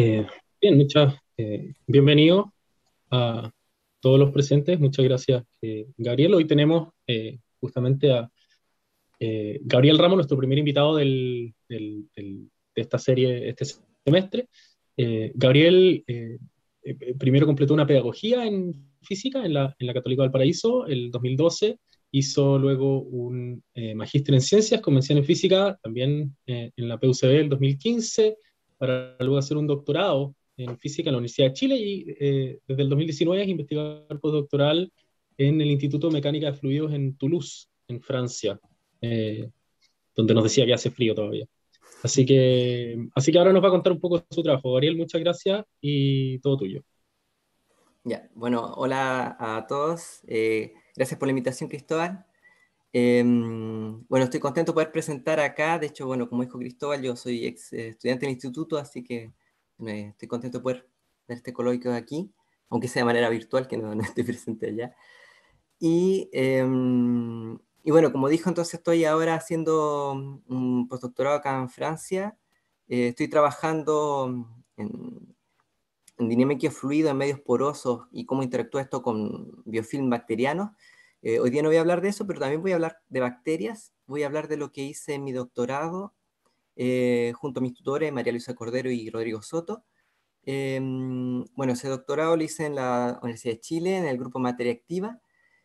Eh, bien, muchas eh, bienvenidos a todos los presentes. Muchas gracias, eh, Gabriel. Hoy tenemos justamente a Gabriel Ramos, nuestro primer invitado de esta serie este semestre. Gabriel primero completó una pedagogía en física en la, Católica del Paraíso, el 2012 hizo luego un eh, magíster en ciencias, convención en física, también en la PUCB el 2015, para luego hacer un doctorado en física en la Universidad de Chile y eh, desde el 2019 es investigador postdoctoral en el Instituto de Mecánica de Fluidos en Toulouse, en Francia, eh, donde nos decía que hace frío todavía. Así que, así que ahora nos va a contar un poco su trabajo. Ariel, muchas gracias y todo tuyo. Ya, bueno, hola a todos. Eh, gracias por la invitación, Cristóbal. Em, bueno, estoy contento de poder presentar acá. De hecho, bueno, como dijo Cristóbal, yo soy ex eh, estudiante del instituto, así que estoy contento de poder dar este coloquio aquí, aunque sea de manera virtual, que no, estoy presente allá. Y, em, y, bueno, como dijo, entonces estoy ahora haciendo un postdoctorado acá en Francia. Eh, estoy trabajando en, en dinámica fluido, en medios porosos y cómo interactúa esto con biofilm bacterianos. Eh, hoy día no voy a hablar de eso, pero también voy a hablar de bacterias, voy a hablar de lo que hice en mi doctorado eh, junto a mis tutores, María Luisa Cordero y Rodrigo Soto. Em, bueno, ese doctorado lo hice en la Universidad de Chile, en el grupo Materia Activa,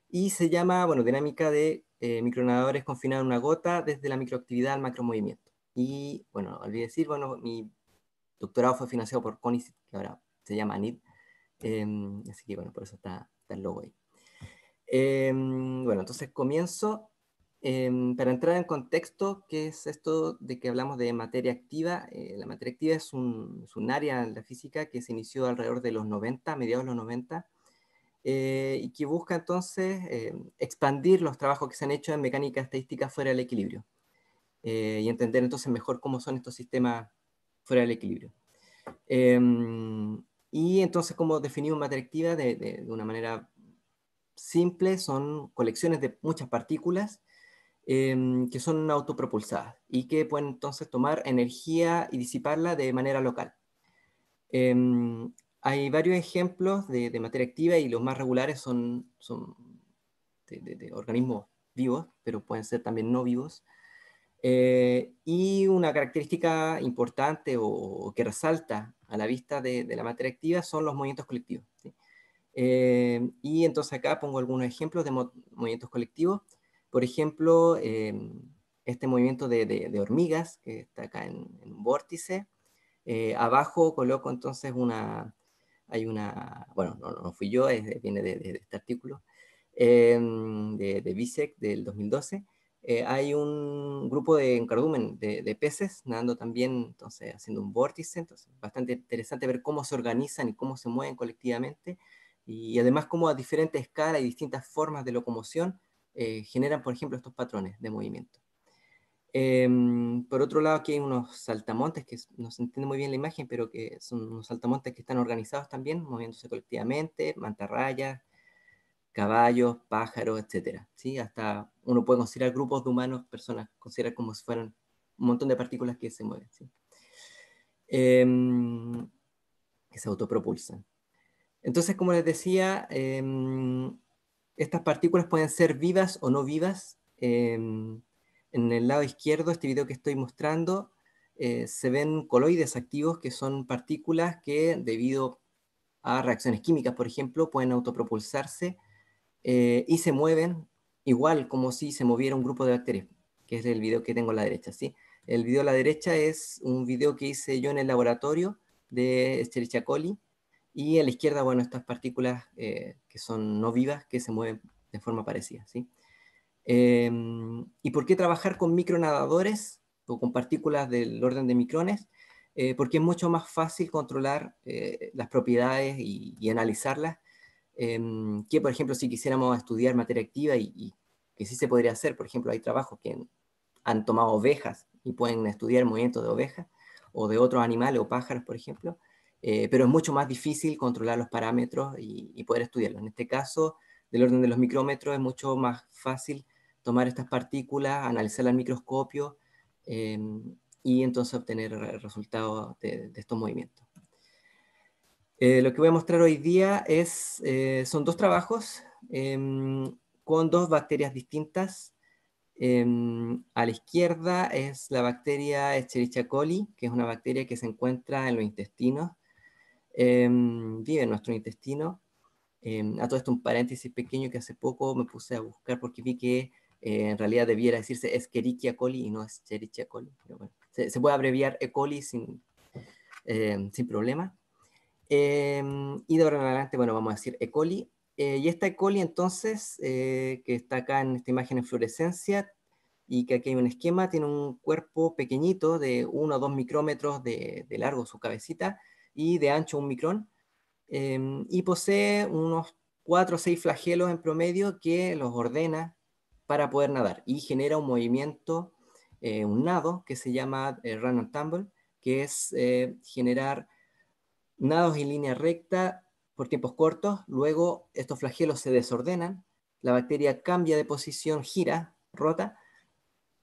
y se llama, bueno, Dinámica de eh, micronadadores confinados en una gota desde la microactividad al macromovimiento. Y, bueno, olvidé decir, bueno, mi doctorado fue financiado por CONICIT, que ahora se llama ANID, em, así que, bueno, por eso está, está el logo ahí. Em, bueno, entonces comienzo. Em, para entrar en contexto, ¿qué es esto de que hablamos de materia activa? Eh, la materia activa es un, área de la física que se inició alrededor de los 90, mediados de los 90, eh, y que busca entonces em, expandir los trabajos que se han hecho en mecánica estadística fuera del equilibrio, eh, y entender entonces mejor cómo son estos sistemas fuera del equilibrio. y entonces, ¿cómo definimos materia activa de una manera simples, son colecciones de muchas partículas em, que son autopropulsadas y que pueden entonces tomar energía y disiparla de manera local. Em, hay varios ejemplos de, materia activa y los más regulares son, son de, organismos vivos, pero pueden ser también no vivos. Eh, y una característica importante o, que resalta a la vista de, de la materia activa son los movimientos colectivos. Eh, y entonces acá pongo algunos ejemplos de movimientos colectivos. Por ejemplo, eh, este movimiento de, hormigas, que está acá en, un vórtice. Eh, abajo coloco entonces una, hay una, bueno, no, no fui yo, viene de, de, este artículo, de, BISEC del 2012. hay un grupo de encardumen de, peces nadando también, entonces haciendo un vórtice, entonces bastante interesante ver cómo se organizan y cómo se mueven colectivamente. Y además como a diferentes escalas y distintas formas de locomoción eh, generan, por ejemplo, estos patrones de movimiento. Em, por otro lado, aquí hay unos saltamontes, que no se entiende muy bien la imagen, pero que son unos saltamontes que están organizados también, moviéndose colectivamente, mantarrayas, caballos, pájaros, etc. ¿sí? Hasta uno puede considerar grupos de humanos, personas, considerar como si fueran un montón de partículas que se mueven, em, que se autopropulsan. Entonces, como les decía, em, estas partículas pueden ser vivas o no vivas. Em, en el lado izquierdo, este video que estoy mostrando, eh, se ven coloides activos, que son partículas que, debido a reacciones químicas, por ejemplo, pueden autopropulsarse eh, y se mueven igual como si se moviera un grupo de bacterias, que es el video que tengo a la derecha. ¿sí? El video a la derecha es un video que hice yo en el laboratorio de Escherichia coli, y a la izquierda, bueno, estas partículas eh, que son no vivas, que se mueven de forma parecida. ¿sí? Em, ¿Y por qué trabajar con micronadadores o con partículas del orden de micrones? Eh, porque es mucho más fácil controlar eh, las propiedades y, analizarlas em, que, por ejemplo, si quisiéramos estudiar materia activa y, y, que sí se podría hacer, por ejemplo, hay trabajos que han tomado ovejas y pueden estudiar movimientos de ovejas o de otros animales o pájaros, por ejemplo, eh, pero es mucho más difícil controlar los parámetros y, poder estudiarlos. En este caso, del orden de los micrómetros, es mucho más fácil tomar estas partículas, analizarlas al microscopio eh, y entonces obtener el resultado de estos movimientos. Eh, lo que voy a mostrar hoy día es, son dos trabajos em, con dos bacterias distintas. Em, a la izquierda es la bacteria Escherichia coli, que es una bacteria que se encuentra en los intestinos Em, vive en nuestro intestino. Em, a todo esto un paréntesis pequeño que hace poco me puse a buscar porque vi que eh, en realidad debiera decirse Escherichia coli y no Escherichia coli. se, puede abreviar E. coli sin, em, sin problema. y de ahora en adelante, bueno, vamos a decir E. coli. Eh, y esta E. coli entonces, eh, que está acá en esta imagen en fluorescencia, y que aquí hay un esquema, tiene un cuerpo pequeñito de 1 o 2 micrómetros de largo su cabecita, y de ancho un micrón, em, y posee unos cuatro o 6 flagelos en promedio que los ordena para poder nadar y genera un movimiento, eh, un nado que se llama eh, run and tumble, que es eh, generar nados en línea recta por tiempos cortos, luego estos flagelos se desordenan, la bacteria cambia de posición, gira, rota,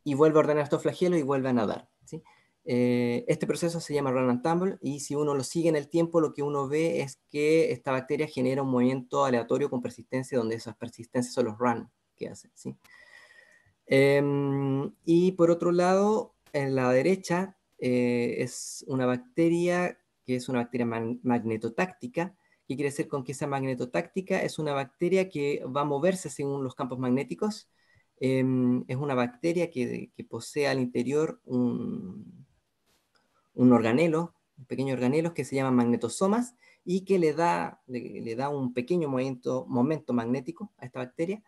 y vuelve a ordenar estos flagelos y vuelve a nadar. ¿sí? Eh, este proceso se llama run and tumble y si uno lo sigue en el tiempo, lo que uno ve es que esta bacteria genera un movimiento aleatorio con persistencia, donde esas persistencias son los run que hacen. Em, y por otro lado, en la derecha eh, es una bacteria que es una bacteria magnetotáctica. ¿Qué quiere decir con que esa magnetotáctica? Es una bacteria que va a moverse según los campos magnéticos. Em, es una bacteria que, que posee al interior un, un organelo, un pequeño organelo que se llama magnetosomas y que le da, le, da un pequeño momento, momento, magnético a esta bacteria.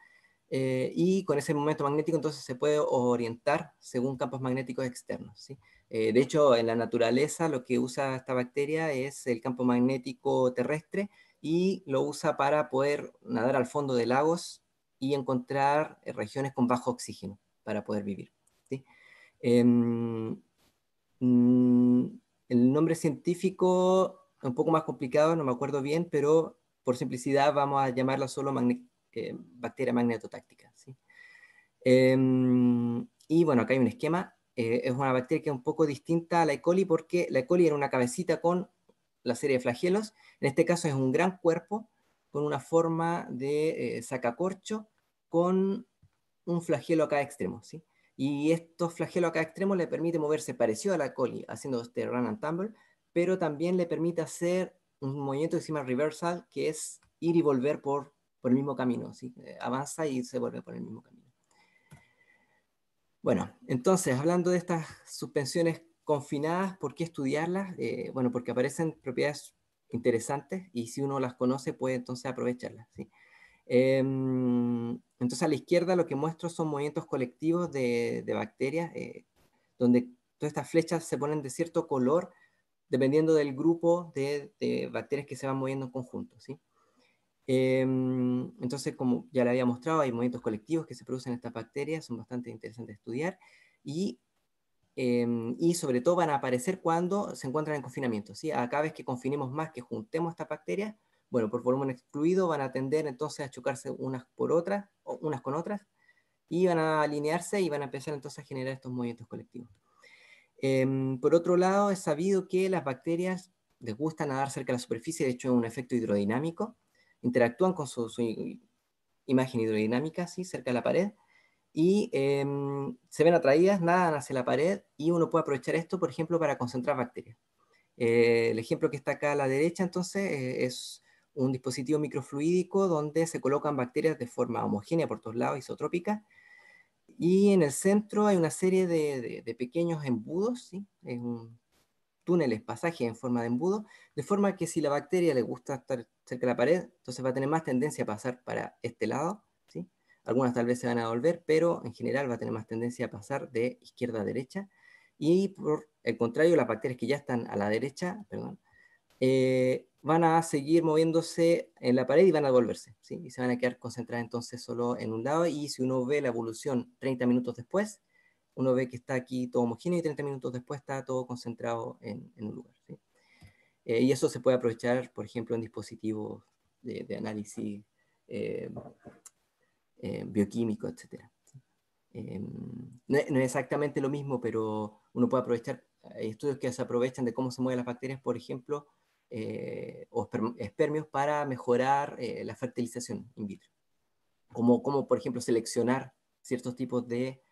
Eh, y con ese momento magnético entonces se puede orientar según campos magnéticos externos. ¿sí? Eh, de hecho, en la naturaleza lo que usa esta bacteria es el campo magnético terrestre y lo usa para poder nadar al fondo de lagos y encontrar eh, regiones con bajo oxígeno para poder vivir. ¿sí? Em, Mm, el nombre científico es un poco más complicado, no me acuerdo bien, pero por simplicidad vamos a llamarla solo eh, bacteria magnetotáctica. Em, y bueno, acá hay un esquema. Eh, es una bacteria que es un poco distinta a la E. coli porque la E. coli era una cabecita con la serie de flagelos. En este caso es un gran cuerpo con una forma de eh, sacacorcho con un flagelo a cada extremo. ¿sí? Y estos flagelos acá extremos le permite moverse parecido a la coli, haciendo este run and tumble, pero también le permite hacer un movimiento que se llama reversal, que es ir y volver por, el mismo camino. ¿sí? Eh, avanza y se vuelve por el mismo camino. Bueno, entonces, hablando de estas suspensiones confinadas, ¿por qué estudiarlas? Eh, bueno, porque aparecen propiedades interesantes y si uno las conoce puede entonces aprovecharlas. Em, entonces a la izquierda lo que muestro son movimientos colectivos de, bacterias, eh, donde todas estas flechas se ponen de cierto color dependiendo del grupo de, bacterias que se van moviendo en conjunto. ¿sí? Em, entonces, como ya le había mostrado, hay movimientos colectivos que se producen en estas bacterias, son bastante interesantes de estudiar y em, y sobre todo van a aparecer cuando se encuentran en confinamiento. ¿sí? cada vez que confinemos más, que juntemos estas bacterias, bueno, por volumen excluido van a tender entonces a chocarse unas por otras, o unas con otras, y van a alinearse y van a empezar entonces a generar estos movimientos colectivos. Em, por otro lado, es sabido que las bacterias les gusta nadar cerca de la superficie, de hecho es un efecto hidrodinámico, interactúan con su, imagen hidrodinámica, cerca de la pared, y em, se ven atraídas, nadan hacia la pared y uno puede aprovechar esto, por ejemplo, para concentrar bacterias. Eh, el ejemplo que está acá a la derecha, entonces, eh, es un dispositivo microfluídico donde se colocan bacterias de forma homogénea por todos lados, isotrópica, y en el centro hay una serie de, pequeños embudos, ¿sí? es túneles, pasajes en forma de embudo, de forma que si la bacteria le gusta estar cerca de la pared, entonces va a tener más tendencia a pasar para este lado, ¿sí? algunas tal vez se van a volver, pero en general va a tener más tendencia a pasar de izquierda a derecha, y por el contrario, las bacterias que ya están a la derecha, perdón, eh, van a seguir moviéndose en la pared y van a volverse, ¿sí? y se van a quedar concentradas entonces solo en un lado, y si uno ve la evolución 30 minutos después, uno ve que está aquí todo homogéneo y 30 minutos después está todo concentrado en, un lugar. Eh, y eso se puede aprovechar, por ejemplo, en dispositivos de, análisis eh, eh, bioquímico, etc. No, no, es exactamente lo mismo, pero uno puede aprovechar, hay estudios que se aprovechan de cómo se mueven las bacterias, por ejemplo, eh, o espermios para mejorar eh, la fertilización in vitro. Como, como, por ejemplo, seleccionar ciertos tipos de,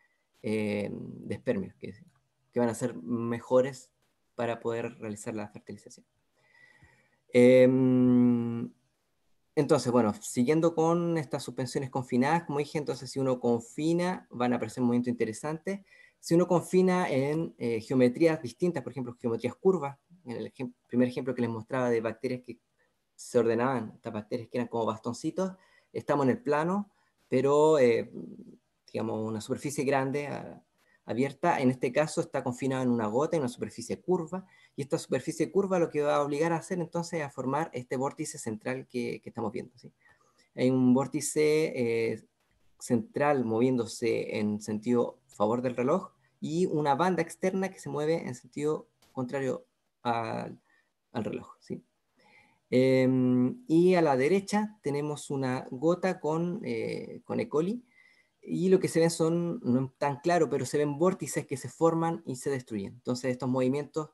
eh, de espermios que, que, van a ser mejores para poder realizar la fertilización. Em, entonces, bueno, siguiendo con estas suspensiones confinadas, como dije, entonces si uno confina, van a aparecer momentos interesantes. Si uno confina en geometrías distintas, por ejemplo, geometrías curvas, en el primer ejemplo que les mostraba de bacterias que se ordenaban, estas bacterias que eran como bastoncitos, estamos en el plano, pero eh, digamos una superficie grande abierta, en este caso está confinada en una gota, en una superficie curva, y esta superficie curva lo que va a obligar a hacer entonces es a formar este vórtice central que, estamos viendo. Hay un vórtice eh, central moviéndose en sentido favor del reloj y una banda externa que se mueve en sentido contrario al, reloj. ¿sí? Em, y a la derecha tenemos una gota eh, con, E. coli, y lo que se ven son, no tan claro, pero se ven vórtices que se forman y se destruyen. Entonces estos movimientos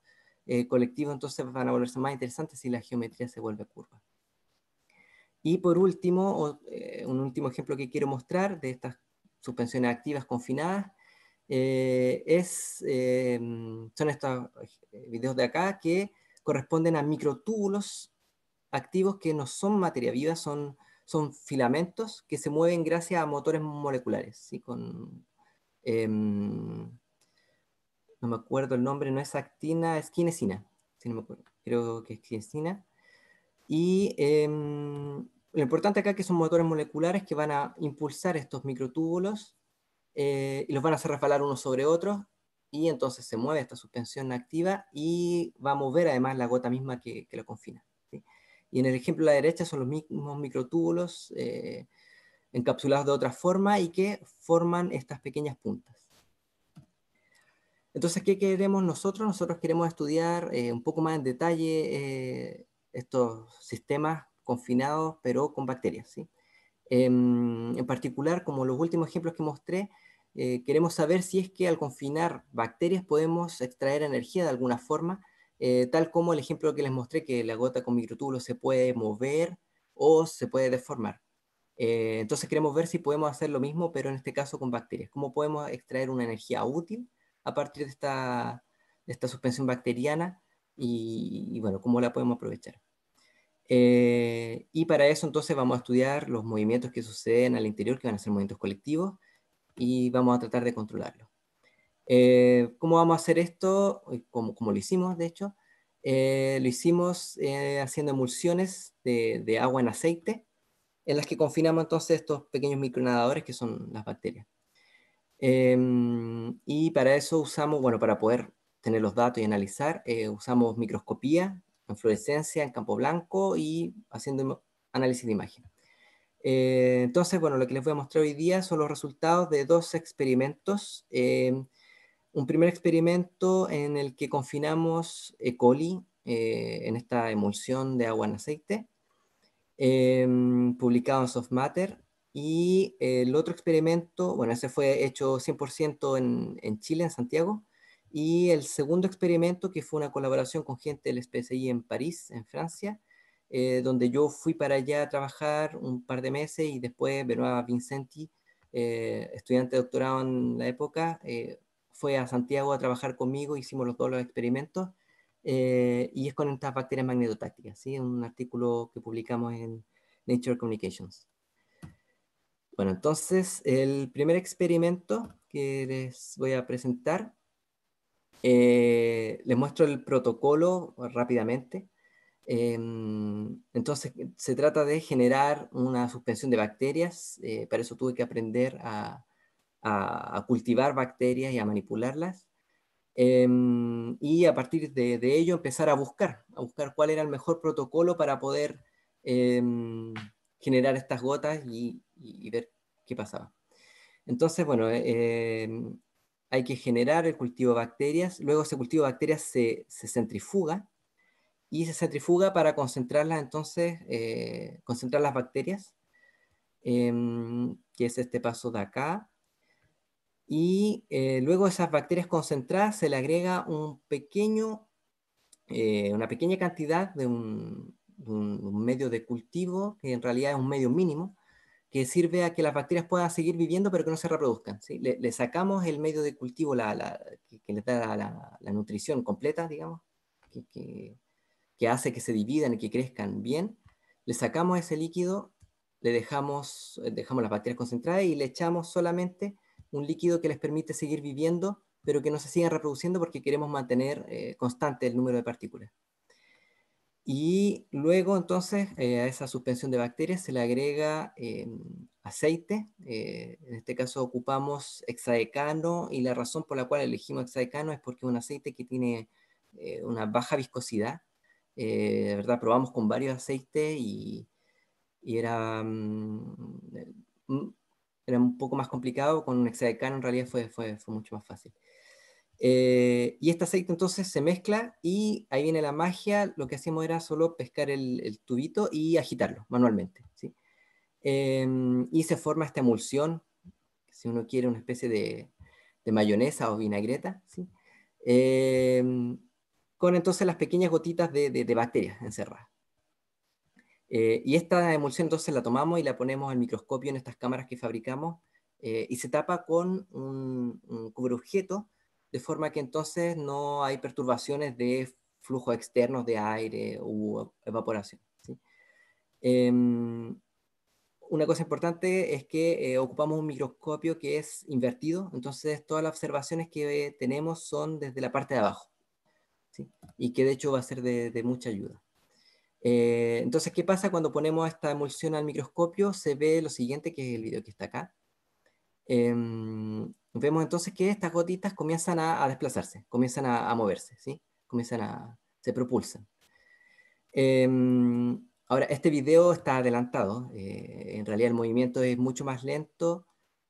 eh, colectivos entonces van a volverse más interesantes si la geometría se vuelve curva. Y por último, eh, un último ejemplo que quiero mostrar de estas suspensiones activas confinadas, eh, em, son estos eh, videos de acá que corresponden a microtúbulos activos que no son materia viva, son, son filamentos que se mueven gracias a motores moleculares. Con, em, no me acuerdo el nombre, no es actina, es quinesina, creo que es quinesina. Y em, lo importante acá es que son motores moleculares que van a impulsar estos microtúbulos eh, y los van a hacer resbalar unos sobre otros y entonces se mueve esta suspensión activa y va a mover además la gota misma que, lo confina. Y en el ejemplo de la derecha son los mismos microtúbulos eh, encapsulados de otra forma y que forman estas pequeñas puntas. Entonces, ¿qué queremos nosotros? Nosotros queremos estudiar eh, un poco más en detalle estos sistemas confinados, pero con bacterias. ¿sí? Em, en particular, como los últimos ejemplos que mostré, eh, queremos saber si es que al confinar bacterias podemos extraer energía de alguna forma, eh, tal como el ejemplo que les mostré, que la gota con microtúbulos se puede mover o se puede deformar. Eh, entonces queremos ver si podemos hacer lo mismo, pero en este caso con bacterias. ¿Cómo podemos extraer una energía útil a partir de esta, suspensión bacteriana? Y, bueno, cómo la podemos aprovechar. y para eso entonces vamos a estudiar los movimientos que suceden al interior, que van a ser movimientos colectivos, y vamos a tratar de controlarlo. Eh, ¿Cómo vamos a hacer esto? Eh, como, como lo hicimos, de hecho, eh, lo hicimos haciendo emulsiones de, agua en aceite, en las que confinamos entonces estos pequeños micronadadores que son las bacterias. Em, y para eso usamos, bueno, para poder tener los datos y analizar, usamos microscopía, en fluorescencia en campo blanco y haciendo análisis de imágenes eh, entonces, bueno, lo que les voy a mostrar hoy día son los resultados de dos experimentos. Eh, un primer experimento en el que confinamos E. coli eh, en esta emulsión de agua en aceite, em, publicado en Soft Matter. Y el otro experimento, bueno, ese fue hecho 100% en, en Chile, en Santiago. Y el segundo experimento, que fue una colaboración con gente del SPCI en París, en Francia, eh, donde yo fui para allá a trabajar un par de meses y después Benoit Vincenti, eh, estudiante de doctorado en la época, eh, fue a Santiago a trabajar conmigo, hicimos todos los experimentos eh, y es con estas bacterias magnetotácticas, ¿sí? un artículo que publicamos en Nature Communications. Bueno, entonces el primer experimento que les voy a presentar, les muestro el protocolo rápidamente. Em, entonces, se trata de generar una suspensión de bacterias. Eh, para eso tuve que aprender a, cultivar bacterias y a manipularlas. Em, y a partir de, ello empezar a buscar, a buscar cuál era el mejor protocolo para poder em, generar estas gotas y, ver qué pasaba. Entonces, bueno, hay que generar el cultivo de bacterias. Luego ese cultivo de bacterias se centrifuga y se centrifuga para concentrarlas entonces, eh, concentrar las bacterias, em, que es este paso de acá. Y eh, luego esas bacterias concentradas se le agrega un pequeño, eh, una pequeña cantidad de un, medio de cultivo, que en realidad es un medio mínimo, que sirve a que las bacterias puedan seguir viviendo pero que no se reproduzcan. ¿sí? Le, sacamos el medio de cultivo la, que, le da la, nutrición completa, digamos, que que hace que se dividan y que crezcan bien, le sacamos ese líquido, le dejamos, eh, dejamos las bacterias concentradas y le echamos solamente un líquido que les permite seguir viviendo, pero que no se sigan reproduciendo porque queremos mantener eh, constante el número de partículas. Y luego entonces eh, a esa suspensión de bacterias se le agrega aceite, en este caso ocupamos hexadecano y la razón por la cual elegimos hexadecano es porque es un aceite que tiene una baja viscosidad, de eh, verdad, probamos con varios aceites y, era, mm, eh, mm, era un poco más complicado, con un exadecano en realidad fue, fue, fue mucho más fácil. Eh, y este aceite entonces se mezcla y ahí viene la magia, lo que hacíamos era solo pescar el, tubito y agitarlo manualmente. ¿sí? Em, y se forma esta emulsión, si uno quiere una especie de, mayonesa o vinagreta. ¿sí? Em, con entonces las pequeñas gotitas de, de, bacterias encerradas. Eh, y esta emulsión entonces la tomamos y la ponemos al microscopio en estas cámaras que fabricamos eh, y se tapa con un, cubreobjeto de forma que entonces no hay perturbaciones de flujo externos de aire u evaporación. Em, una cosa importante es que eh, ocupamos un microscopio que es invertido, entonces todas las observaciones que tenemos son desde la parte de abajo y que de hecho va a ser de, mucha ayuda. Eh, entonces, ¿qué pasa cuando ponemos esta emulsión al microscopio? Se ve lo siguiente, que es el video que está acá. Em, vemos entonces que estas gotitas comienzan a, desplazarse, comienzan a, moverse, ¿sí? comienzan a, se propulsan. Em, ahora, este video está adelantado, eh, en realidad el movimiento es mucho más lento,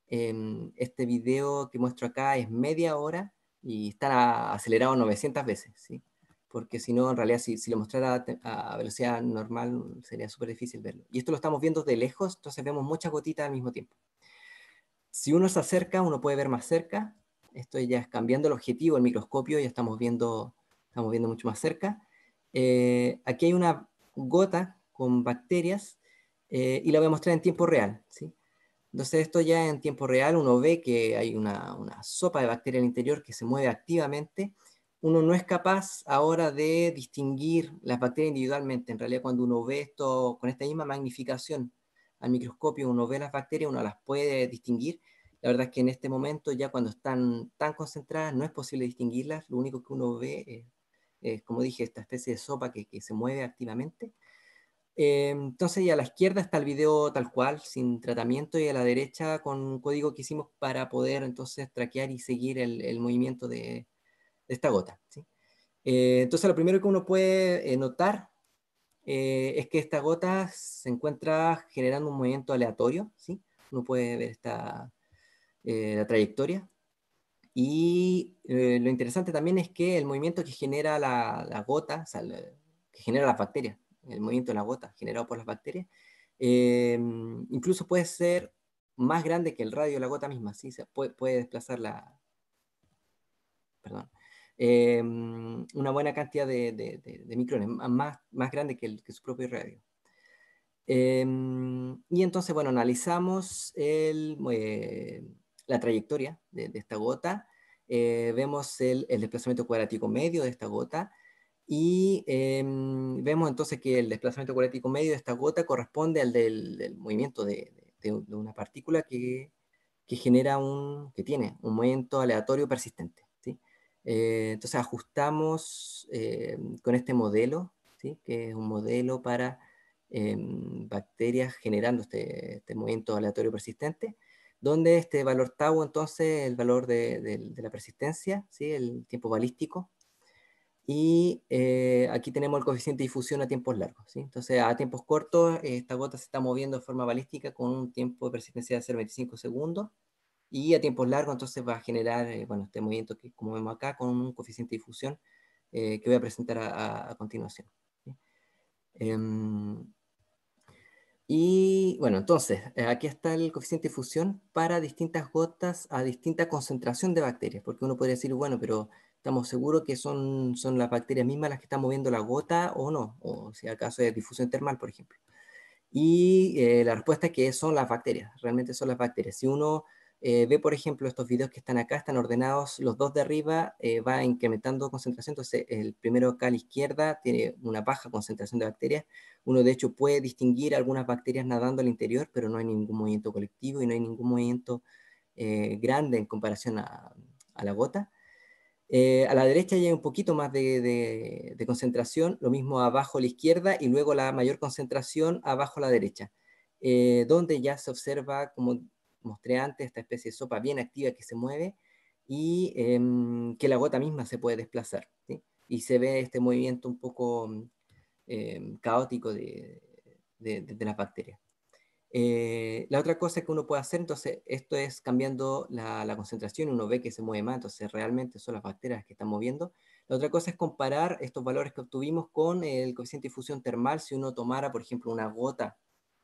em, este video que muestro acá es media hora y están acelerados 900 veces, ¿sí? porque si no, en realidad, si, lo mostrara a, velocidad normal, sería súper difícil verlo. Y esto lo estamos viendo de lejos, entonces vemos muchas gotitas al mismo tiempo. Si uno se acerca, uno puede ver más cerca. Esto ya es cambiando el objetivo, el microscopio, ya estamos viendo, estamos viendo mucho más cerca. Eh, aquí hay una gota con bacterias eh, y la voy a mostrar en tiempo real. ¿sí? Entonces esto ya en tiempo real uno ve que hay una, sopa de bacteria el interior que se mueve activamente. Uno no es capaz ahora de distinguir las bacterias individualmente. En realidad cuando uno ve esto con esta misma magnificación al microscopio, uno ve las bacterias, uno las puede distinguir. La verdad es que en este momento ya cuando están tan concentradas no es posible distinguirlas. Lo único que uno ve es, como dije, esta especie de sopa que se mueve activamente eh, entonces, a la izquierda está el video tal cual, sin tratamiento, y a la derecha con un código que hicimos para poder entonces traquear y seguir el, movimiento de, esta gota. Eh, entonces, lo primero que uno puede eh, notar es que esta gota se encuentra generando un movimiento aleatorio, uno puede ver esta, la trayectoria. Y lo interesante también es que el movimiento que genera la, gota, que genera la bacteria el movimiento de la gota generado por las bacterias, eh, incluso puede ser más grande que el radio de la gota misma, ¿sí? Se puede, desplazar eh, una buena cantidad de, micrones, más, grande que, su propio radio. Eh, y entonces, bueno, analizamos la trayectoria de, esta gota, vemos el, desplazamiento cuadrático medio de esta gota, y em, vemos entonces que el desplazamiento cuadrático medio de esta gota corresponde al del, movimiento de, una partícula que, genera un, que tiene un movimiento aleatorio persistente. Eh, entonces ajustamos em, con este modelo, que es un modelo para em, bacterias generando este, este, movimiento aleatorio persistente, donde este valor tau, entonces, el valor de, la persistencia, ¿sí? el tiempo balístico, y eh, aquí tenemos el coeficiente de difusión a tiempos largos. Entonces, a tiempos cortos, eh, esta gota se está moviendo de forma balística con un tiempo de persistencia de 0,25 segundos. Y a tiempos largos, entonces, va a generar eh, bueno, este movimiento que, como vemos acá, con un coeficiente de difusión que voy a presentar a, continuación. Em, y bueno, entonces, aquí está el coeficiente de difusión para distintas gotas a distinta concentración de bacterias, porque uno podría decir, bueno, pero estamos seguros que son, son las bacterias mismas las que están moviendo la gota o no, o si acaso es difusión termal, por ejemplo. Y eh, la respuesta es que son las bacterias, realmente son las bacterias. Si uno eh, ve, por ejemplo, estos videos que están acá, están ordenados, los dos de arriba eh, va incrementando concentración, entonces el primero acá a la izquierda tiene una baja concentración de bacterias, uno de hecho puede distinguir algunas bacterias nadando al interior, pero no hay ningún movimiento colectivo y no hay ningún movimiento eh, grande en comparación a, la gota. Eh, a la derecha ya hay un poquito más de, concentración, lo mismo abajo a la izquierda y luego la mayor concentración abajo a la derecha, eh, donde ya se observa, como mostré antes, esta especie de sopa bien activa que se mueve y em, que la gota misma se puede desplazar. Y se ve este movimiento un poco em, caótico de, de las bacterias. Eh, la otra cosa que uno puede hacer, entonces, esto es cambiando la, concentración, uno ve que se mueve más, entonces realmente son las bacterias que están moviendo. La otra cosa es comparar estos valores que obtuvimos con el coeficiente de difusión termal, si uno tomara, por ejemplo, una gota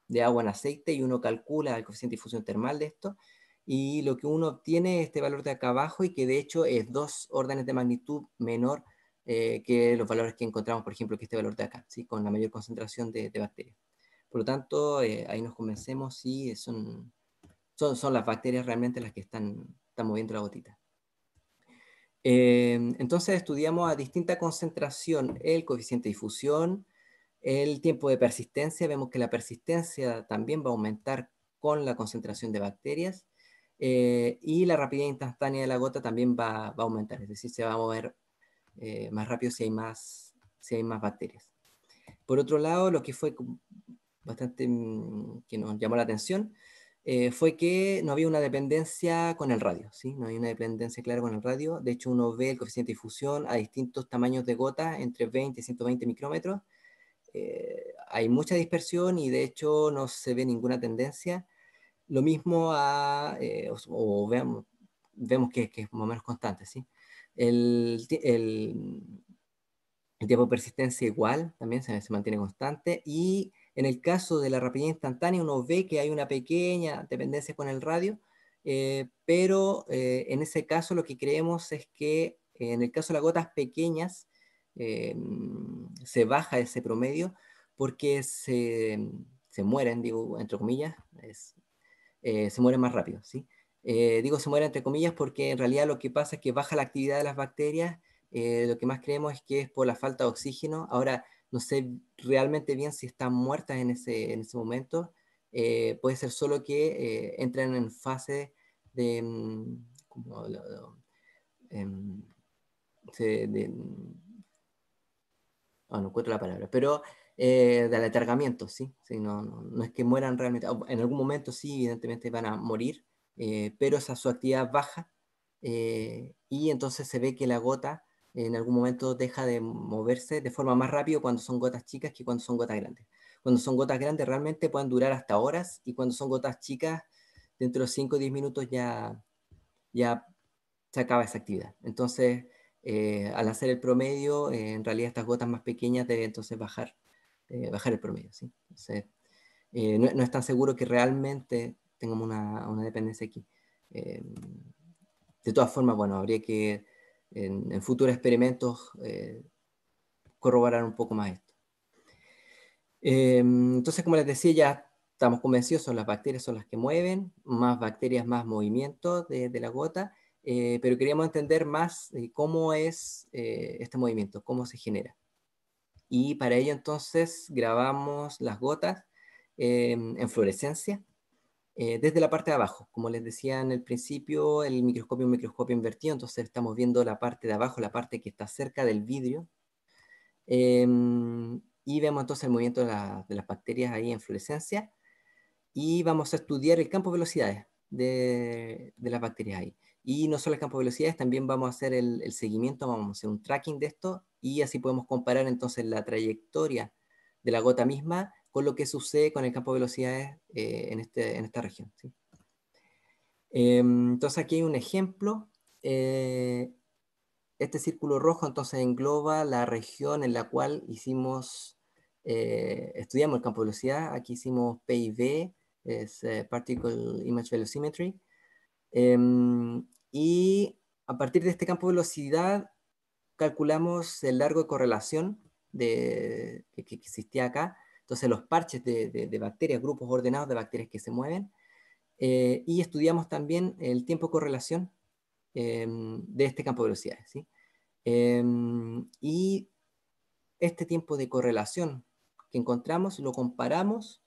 de agua en aceite y uno calcula el coeficiente de difusión termal de esto, y lo que uno obtiene es este valor de acá abajo y que de hecho es dos órdenes de magnitud menor eh, que los valores que encontramos, por ejemplo, que este valor de acá, ¿sí? con la mayor concentración de bacterias. Por lo tanto, eh, ahí nos convencemos si eh, son, son, las bacterias realmente las que están, moviendo la gotita. Eh, entonces estudiamos a distinta concentración el coeficiente de difusión, el tiempo de persistencia, vemos que la persistencia también va a aumentar con la concentración de bacterias y la rapidez instantánea de la gota también va, a aumentar, es decir, se va a mover más rápido si hay más, si hay más bacterias. Por otro lado, lo que fue bastante mm, que nos llamó la atención, eh, fue que no había una dependencia con el radio, ¿sí? No hay una dependencia clara con el radio. De hecho, uno ve el coeficiente de difusión a distintos tamaños de gotas, entre 20 y 120 micrómetros. Eh, hay mucha dispersión y de hecho no se ve ninguna tendencia. Lo mismo a, eh, o, vemos que, es más o menos constante, ¿sí? El, tiempo de persistencia igual, también se, se mantiene constante y en el caso de la rapidez instantánea, uno ve que hay una pequeña dependencia con el radio, eh, pero eh, en ese caso lo que creemos es que en el caso de las gotas pequeñas eh, se baja ese promedio porque se, se mueren, digo, entre comillas, se mueren más rápido, ¿sí? digo se mueren entre comillas porque en realidad lo que pasa es que baja la actividad de las bacterias, lo que más creemos es que es por la falta de oxígeno. Ahora, no sé realmente bien si están muertas en ese, en ese momento. Eh, puede ser solo que eh, entran en fase de, mm, em, mm, ah, no encuentro la palabra, pero eh, de del ¿sí? sí no, no, es que mueran realmente, en algún momento sí, evidentemente van a morir, eh, pero esa su actividad baja y entonces se ve que la gota en algún momento deja de moverse de forma más rápido cuando son gotas chicas que cuando son gotas grandes. Cuando son gotas grandes realmente pueden durar hasta horas y cuando son gotas chicas, dentro de 5 o 10 minutos ya, ya se acaba esa actividad. Entonces, eh, al hacer el promedio, eh, en realidad estas gotas más pequeñas deben entonces bajar, eh, bajar el promedio. no, no, es tan seguro que realmente tengamos una, una dependencia aquí. de todas formas, bueno, habría que en, futuros experimentos eh, corroborarán un poco más esto. Em, entonces, como les decía, ya estamos convencidos, son las bacterias son las que mueven, más bacterias, más movimiento de, la gota, eh, pero queríamos entender más eh, cómo es este movimiento, cómo se genera. Y para ello entonces grabamos las gotas em, en fluorescencia, eh, desde la parte de abajo. Como les decía en el principio, el microscopio es un microscopio invertido, entonces estamos viendo la parte de abajo, la parte que está cerca del vidrio. Em, y vemos entonces el movimiento de, las bacterias ahí en fluorescencia. Y vamos a estudiar el campo de velocidades de, las bacterias ahí. Y no solo el campo de velocidades, también vamos a hacer el, el, seguimiento, vamos a hacer un tracking de esto y así podemos comparar entonces la trayectoria de la gota misma con lo que sucede con el campo de velocidades eh, este, en, esta región. Em, entonces aquí hay un ejemplo. Eh, este círculo rojo entonces engloba la región en la cual hicimos, eh, estudiamos el campo de velocidad. Aquí hicimos PIV, es Particle Image Velocimetry. Em, y a partir de este campo de velocidad calculamos el largo de correlación de, que, existía acá entonces, los parches de, bacterias, grupos ordenados de bacterias que se mueven. Eh, y estudiamos también el tiempo de correlación eh, de este campo de velocidades. ¿sí? Eh, y este tiempo de correlación que encontramos lo comparamos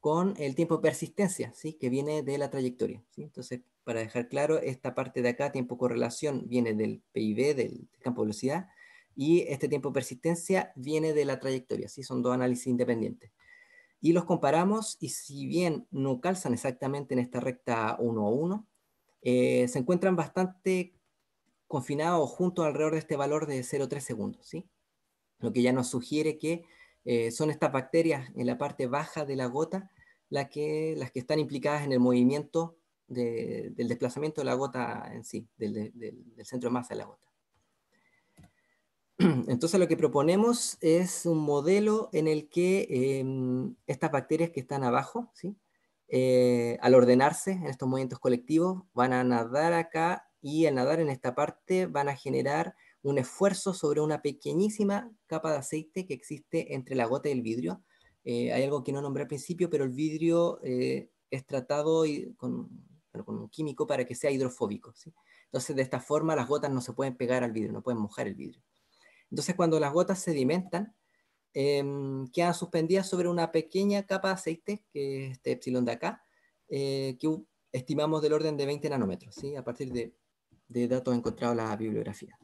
con el tiempo de persistencia, ¿sí? que viene de la trayectoria. Entonces, para dejar claro, esta parte de acá, tiempo de correlación, viene del PIB, del campo de velocidad, y este tiempo de persistencia viene de la trayectoria, ¿sí? son dos análisis independientes. Y los comparamos y si bien no calzan exactamente en esta recta 1 a 1, eh, se encuentran bastante confinados junto alrededor de este valor de 0,3 segundos, ¿sí? lo que ya nos sugiere que eh, son estas bacterias en la parte baja de la gota que, las que están implicadas en el movimiento del desplazamiento de la gota en sí, del, del centro de masa de la gota. Entonces lo que proponemos es un modelo en el que em, estas bacterias que están abajo, eh, al ordenarse en estos movimientos colectivos, van a nadar acá y al nadar en esta parte van a generar un esfuerzo sobre una pequeñísima capa de aceite que existe entre la gota y el vidrio. Eh, hay algo que no nombré al principio, pero el vidrio eh, es tratado con, un químico para que sea hidrofóbico. Entonces de esta forma las gotas no se pueden pegar al vidrio, no pueden mojar el vidrio. Entonces, cuando las gotas sedimentan, em, quedan suspendidas sobre una pequeña capa de aceite, que es este epsilon de acá, eh, que estimamos del orden de 20 nanómetros, ¿sí? a partir de, datos encontrados en la bibliografía.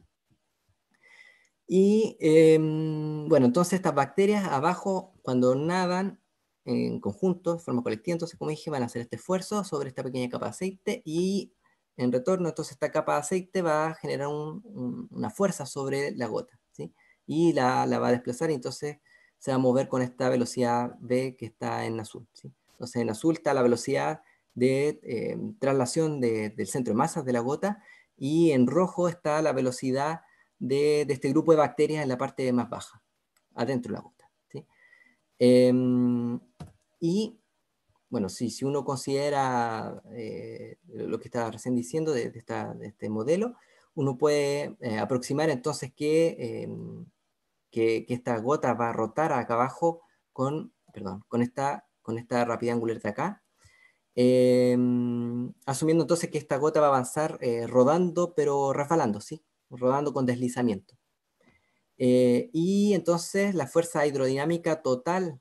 Y em, bueno, entonces estas bacterias abajo, cuando nadan en conjunto, en forma colectiva, entonces como dije, van a hacer este esfuerzo sobre esta pequeña capa de aceite y en retorno, entonces esta capa de aceite va a generar una fuerza sobre la gota y la, la, va a desplazar y entonces se va a mover con esta velocidad B que está en azul. Entonces en azul está la velocidad de eh, traslación del centro de masas de la gota y en rojo está la velocidad de, este grupo de bacterias en la parte más baja, adentro de la gota. Em, y bueno, si uno considera eh, lo que estaba recién diciendo de, este modelo, uno puede eh, aproximar entonces que em, que, esta gota va a rotar acá abajo con, perdón, con, esta, con esta rápida angular de acá. Em, asumiendo entonces que esta gota va a avanzar eh, rodando, pero resbalando, ¿sí? rodando con deslizamiento. Eh, y entonces la fuerza hidrodinámica total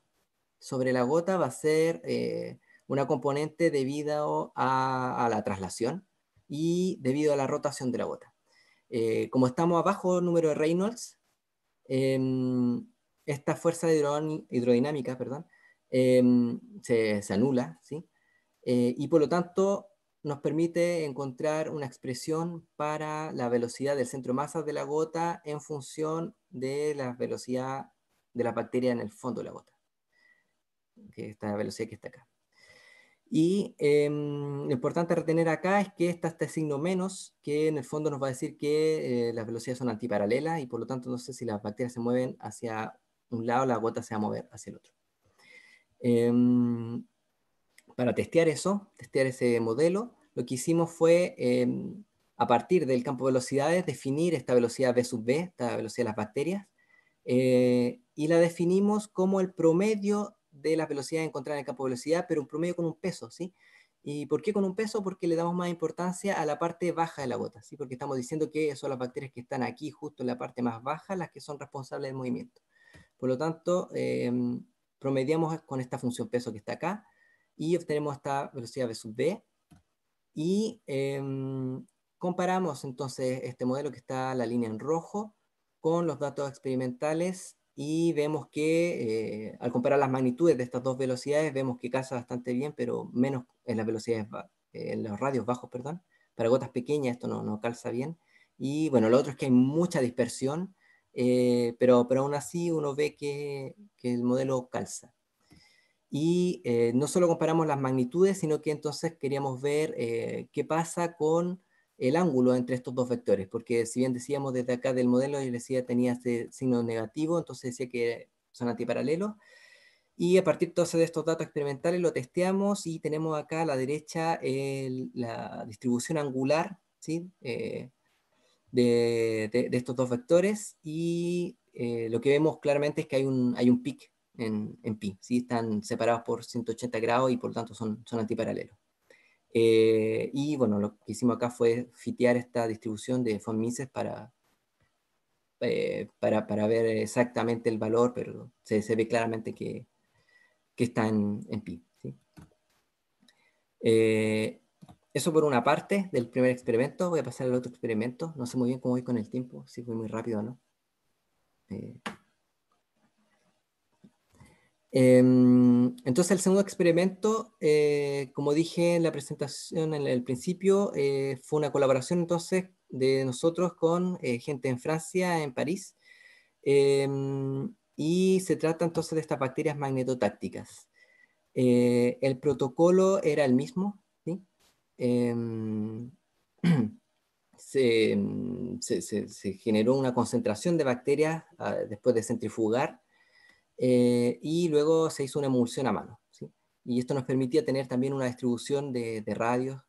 sobre la gota va a ser eh, una componente debido a, la traslación y debido a la rotación de la gota. como estamos abajo número de Reynolds, Em, esta fuerza hidrodinámica perdón, em, se, se, anula, ¿sí? Eh, y por lo tanto nos permite encontrar una expresión para la velocidad del centro masa de la gota en función de la velocidad de la bacteria en el fondo de la gota, que esta velocidad que está acá. Y em, lo importante a retener acá es que está este signo menos, que en el fondo nos va a decir que eh, las velocidades son antiparalelas y por lo tanto no sé si las bacterias se mueven hacia un lado, la gota se va a mover hacia el otro. Em, para testear eso, testear ese modelo, lo que hicimos fue, em, a partir del campo de velocidades, definir esta velocidad V sub V, esta velocidad de las bacterias, eh, y la definimos como el promedio de las velocidades encontradas en el campo de velocidad, pero un promedio con un peso, ¿sí? ¿Y por qué con un peso? Porque le damos más importancia a la parte baja de la gota, ¿sí? Porque estamos diciendo que son las bacterias que están aquí, justo en la parte más baja, las que son responsables del movimiento. Por lo tanto, em, promediamos con esta función peso que está acá y obtenemos esta velocidad V sub B. Y em, comparamos entonces este modelo que está la línea en rojo con los datos experimentales y vemos que eh, al comparar las magnitudes de estas dos velocidades, vemos que calza bastante bien, pero menos en las velocidades, en los radios bajos, perdón. Para gotas pequeñas esto no, calza bien. Y bueno, lo otro es que hay mucha dispersión, eh, pero, pero aún así uno ve que, que el modelo calza. Y eh, no solo comparamos las magnitudes, sino que entonces queríamos ver qué pasa con el ángulo entre estos dos vectores, porque si bien decíamos desde acá del modelo, yo decía tenía este signo negativo, entonces decía que son antiparalelos, y a partir de estos datos experimentales lo testeamos y tenemos acá a la derecha la distribución angular ¿sí? Eh, de, de, estos dos vectores y eh, lo que vemos claramente es que hay un, hay un pic en, en pi, ¿sí? están separados por 180 grados y por tanto son, son antiparalelos. Eh, y bueno, lo que hicimos acá fue fitear esta distribución de von Mises eh, para, para, ver exactamente el valor, pero se, ve claramente que, está en, pi. Eh, eso por una parte del primer experimento. Voy a pasar al otro experimento. No sé muy bien cómo voy con el tiempo, si voy muy rápido o no. Em, entonces el segundo experimento, eh, como dije en la presentación en el principio, eh, fue una colaboración entonces de nosotros con eh, gente en Francia, en París, em, y se trata entonces de estas bacterias magnetotácticas. el protocolo era el mismo, ¿sí? Em, se, generó una concentración de bacterias ah, después de centrifugar eh, y luego se hizo una emulsión a mano. Y esto nos permitía tener también una distribución de, radios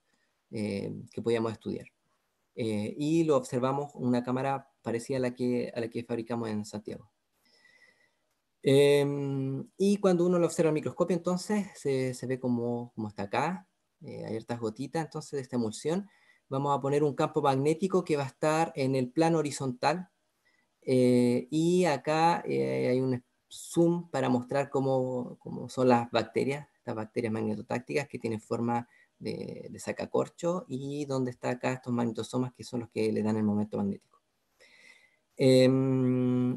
eh, que podíamos estudiar. Eh, y lo observamos en una cámara parecida a la que, a la que fabricamos en Santiago. Em, y cuando uno lo observa al microscopio, entonces se, ve como, como, está acá, hay estas gotitas, entonces de esta emulsión vamos a poner un campo magnético que va a estar en el plano horizontal y acá hay un, zoom para mostrar cómo, son las bacterias, estas bacterias magnetotácticas que tienen forma de, de, sacacorcho y dónde están acá estos magnetosomas que son los que le dan el momento magnético. Em,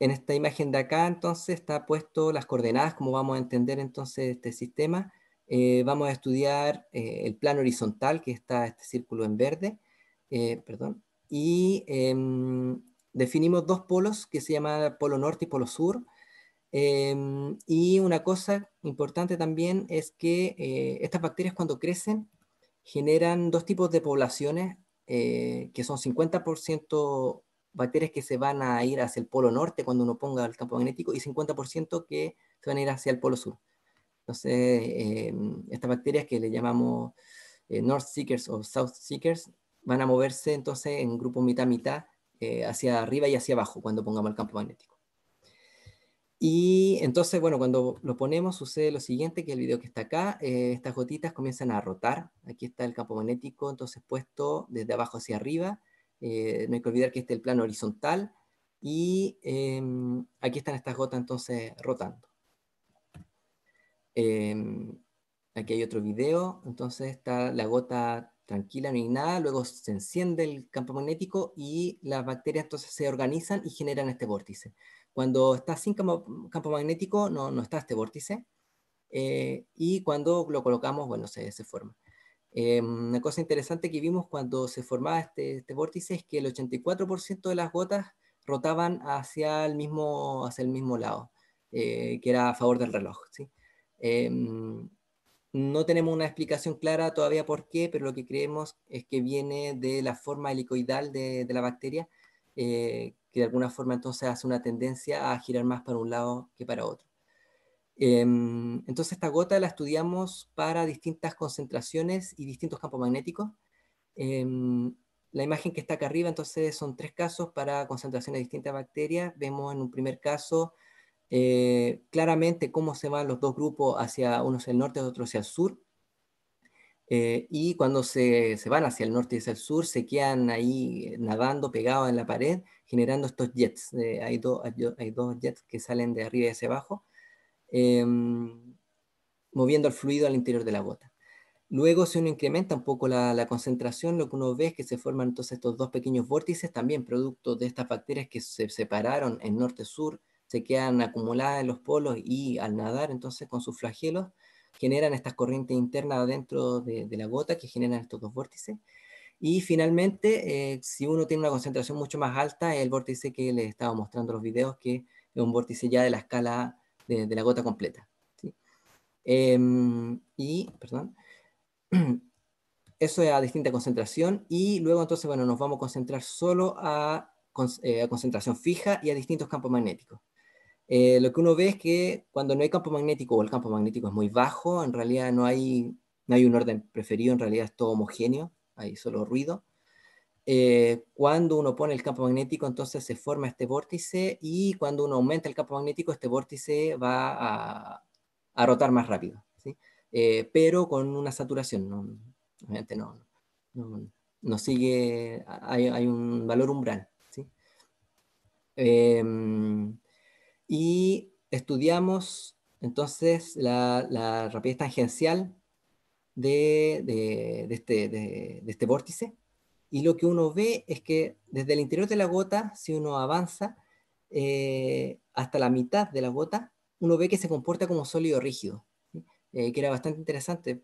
en esta imagen de acá entonces está puesto las coordenadas, cómo vamos a entender entonces este sistema. Eh, vamos a estudiar eh, el plano horizontal que está este círculo en verde, eh, perdón, y em, definimos dos polos que se llaman polo norte y polo sur. Em, y una cosa importante también es que eh, estas bacterias cuando crecen generan dos tipos de poblaciones, eh, que son 50% bacterias que se van a ir hacia el polo norte cuando uno ponga el campo magnético y 50% que se van a ir hacia el polo sur. Entonces, em, estas bacterias que le llamamos eh, North Seekers o South Seekers van a moverse entonces en grupo mitad-mitad hacia arriba y hacia abajo cuando pongamos el campo magnético. Y entonces, bueno, cuando lo ponemos sucede lo siguiente, que el video que está acá, eh, estas gotitas comienzan a rotar. Aquí está el campo magnético, entonces puesto desde abajo hacia arriba. Eh, no hay que olvidar que este es el plano horizontal. Y em, aquí están estas gotas entonces rotando. Em, aquí hay otro video, entonces está la gota tranquila, no hay nada, luego se enciende el campo magnético y las bacterias entonces se organizan y generan este vórtice. Cuando está sin campo, mm, campo magnético no, no, está este vórtice eh, y cuando lo colocamos, bueno, se, se forma. Eh, una cosa interesante que vimos cuando se formaba este, este vórtice es que el 84% de las gotas rotaban hacia el mismo, hacia el mismo lado, eh, que era a favor del reloj. ¿sí? no tenemos una explicación clara todavía por qué, pero lo que creemos es que viene de la forma helicoidal de, de la bacteria, de alguna forma entonces hace una tendencia a girar más para un lado que para otro. Em, entonces esta gota la estudiamos para distintas concentraciones y distintos campos magnéticos. Em, la imagen que está acá arriba, entonces son tres casos para concentraciones de distintas bacterias. Vemos en un primer caso eh, claramente cómo se van los dos grupos hacia unos hacia el norte y otros hacia el sur. Eh, y cuando se, se, van hacia el norte y hacia el sur, se quedan ahí eh, nadando pegados en la pared, generando estos jets. Eh, hay, hay, dos jets que salen de arriba y hacia abajo, em, moviendo el fluido al interior de la bota. Luego, si uno incrementa un poco la, la, concentración, lo que uno ve es que se forman entonces estos dos pequeños vórtices, también producto de estas bacterias que se separaron en norte-sur, se quedan acumuladas en los polos y al nadar entonces con sus flagelos, generan estas corrientes internas dentro de, la gota que generan estos dos vórtices. Y finalmente, eh, si uno tiene una concentración mucho más alta, el vórtice que les estaba mostrando los videos, que es un vórtice ya de la escala de, la gota completa. Em, y, perdón, eso es a distinta concentración y luego entonces, bueno, nos vamos a concentrar solo a eh, concentración fija y a distintos campos magnéticos. Eh, lo que uno ve es que cuando no hay campo magnético o el campo magnético es muy bajo, en realidad no hay, no hay un orden preferido, en realidad es todo homogéneo, hay solo ruido. Eh, cuando uno pone el campo magnético, entonces se forma este vórtice y cuando uno aumenta el campo magnético, este vórtice va a, a rotar más rápido, ¿sí? Eh, pero con una saturación, no, obviamente no, no, sigue, hay, hay, un valor umbral. ¿sí? Em, y estudiamos entonces la, rapidez tangencial de, de, este, de, este, vórtice. Y lo que uno ve es que desde el interior de la gota, si uno avanza eh, hasta la mitad de la gota, uno ve que se comporta como sólido rígido, eh, que era bastante interesante,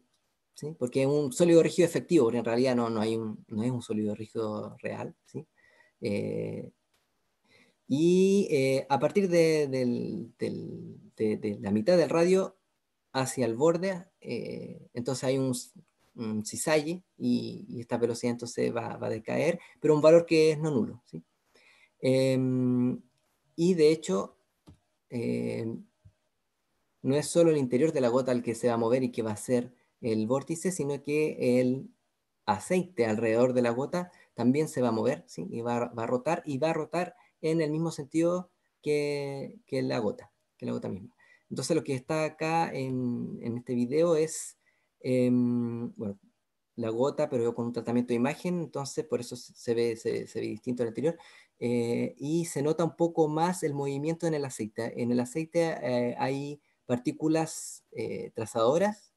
¿sí? porque es un sólido rígido efectivo, porque en realidad no, no, hay un, no es un sólido rígido real. ¿sí? Eh, y eh, a partir de, la mitad del radio hacia el borde, eh, entonces hay un, un y, esta velocidad entonces va, va, a decaer, pero un valor que es no nulo. Em, y de hecho, em, no es solo el interior de la gota el que se va a mover y que va a ser el vórtice, sino que el aceite alrededor de la gota también se va a mover y va, va a rotar y va a rotar en el mismo sentido que, que la gota, que la gota misma. Entonces lo que está acá en, en este video es, em, bueno, la gota, pero con un tratamiento de imagen, entonces por eso se ve, se, distinto al anterior. Eh, y se nota un poco más el movimiento en el aceite. En el aceite eh, hay partículas eh, trazadoras,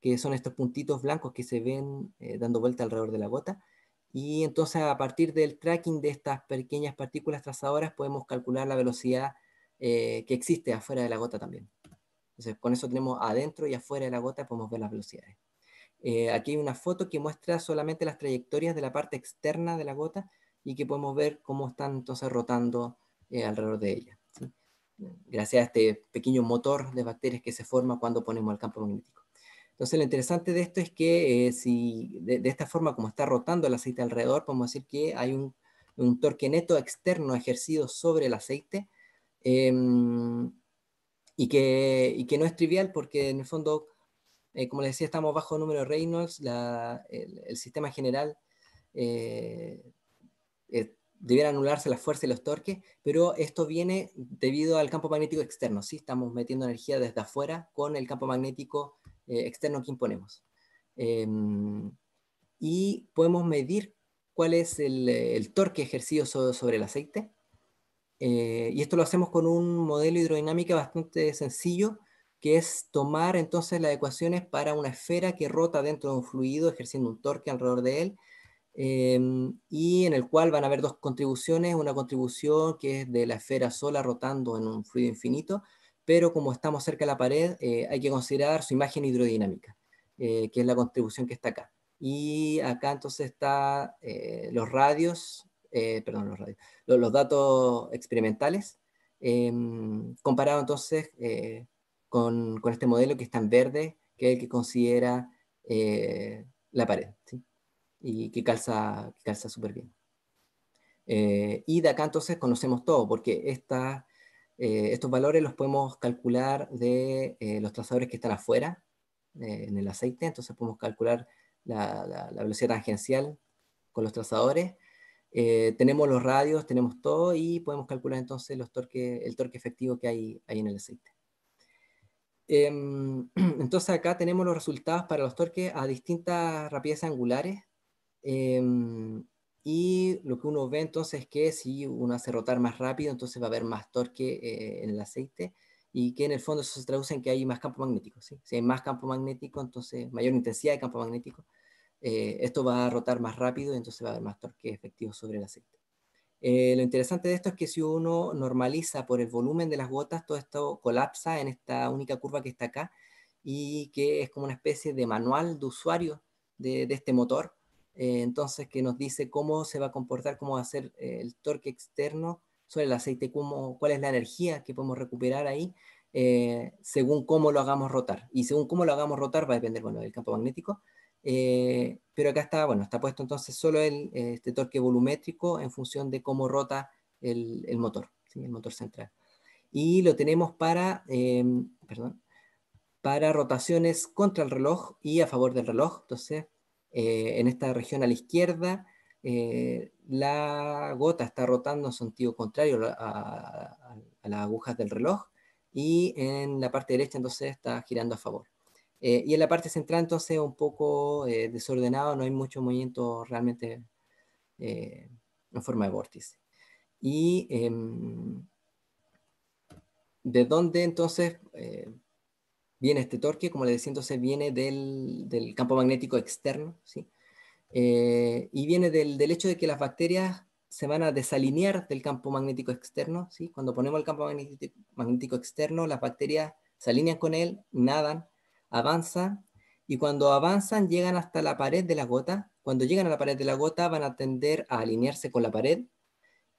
que son estos puntitos blancos que se ven dando vuelta alrededor de la gota, y entonces a partir del tracking de estas pequeñas partículas trazadoras podemos calcular la velocidad eh, que existe afuera de la gota también. Entonces con eso tenemos adentro y afuera de la gota podemos ver las velocidades. Eh, aquí hay una foto que muestra solamente las trayectorias de la parte externa de la gota y que podemos ver cómo están entonces rotando eh, alrededor de ella. Gracias a este pequeño motor de bacterias que se forma cuando ponemos el campo magnético. Entonces, lo interesante de esto es que eh, si de, esta forma como está rotando el aceite alrededor, podemos decir que hay un, torque neto externo ejercido sobre el aceite em, y, que, no es trivial porque en el fondo, eh, como les decía, estamos bajo el número de Reynolds, el, sistema general eh, debiera anularse la fuerza y los torques, pero esto viene debido al campo magnético externo, ¿sí? estamos metiendo energía desde afuera con el campo magnético eh, externo que imponemos. Em, y podemos medir cuál es el, torque ejercido sobre, el aceite. Eh, y esto lo hacemos con un modelo hidrodinámica bastante sencillo, que es tomar entonces las ecuaciones para una esfera que rota dentro de un fluido ejerciendo un torque alrededor de él, em, y en el cual van a haber dos contribuciones, una contribución que es de la esfera sola rotando en un fluido infinito, pero como estamos cerca de la pared, eh, hay que considerar su imagen hidrodinámica, eh, que es la contribución que está acá. Y acá entonces están eh, los radios, perdón, los, datos experimentales, comparado entonces con, con, este modelo que está en verde, que es el que considera la pared, ¿sí? y que calza súper bien. y de acá entonces conocemos todo, porque esta eh, estos valores los podemos calcular de eh, los trazadores que están afuera, eh, en el aceite, entonces podemos calcular la, la, velocidad tangencial con los trazadores. tenemos los radios, tenemos todo y podemos calcular entonces los torque, el torque efectivo que hay, hay en el aceite. Em, entonces acá tenemos los resultados para los torques a distintas rapidez angulares em, y lo que uno ve entonces es que si uno hace rotar más rápido, entonces va a haber más torque eh, en el aceite y que en el fondo eso se traduce en que hay más campo magnético. Si hay más campo magnético, entonces mayor intensidad de campo magnético, eh, esto va a rotar más rápido y entonces va a haber más torque efectivo sobre el aceite. Eh, lo interesante de esto es que si uno normaliza por el volumen de las gotas, todo esto colapsa en esta única curva que está acá y que es como una especie de manual de usuario de, de este motor eh, entonces que nos dice cómo se va a comportar, cómo va a ser eh, el torque externo sobre el aceite, cómo, cuál es la energía que podemos recuperar ahí, eh, según cómo lo hagamos rotar. Y según cómo lo hagamos rotar va a depender bueno, del campo magnético, pero acá está, bueno, está puesto entonces solo el, este torque volumétrico en función de cómo rota el, motor, el motor central. Y lo tenemos para, perdón, para rotaciones contra el reloj y a favor del reloj. Entonces, eh, en esta región a la izquierda, eh, la gota está rotando en sentido contrario a, las agujas del reloj y en la parte derecha entonces está girando a favor. Eh, y en la parte central entonces un poco desordenado, no hay mucho movimiento realmente en forma de vórtice. Y em, de dónde entonces viene este torque, como le decía entonces, viene del, del campo magnético externo, ¿sí? Eh, y viene del, del, hecho de que las bacterias se van a desalinear del campo magnético externo, ¿sí? Cuando ponemos el campo magnético, magnético externo, las bacterias se alinean con él, nadan, avanzan, y cuando avanzan llegan hasta la pared de la gota. Cuando llegan a la pared de la gota van a tender a alinearse con la pared,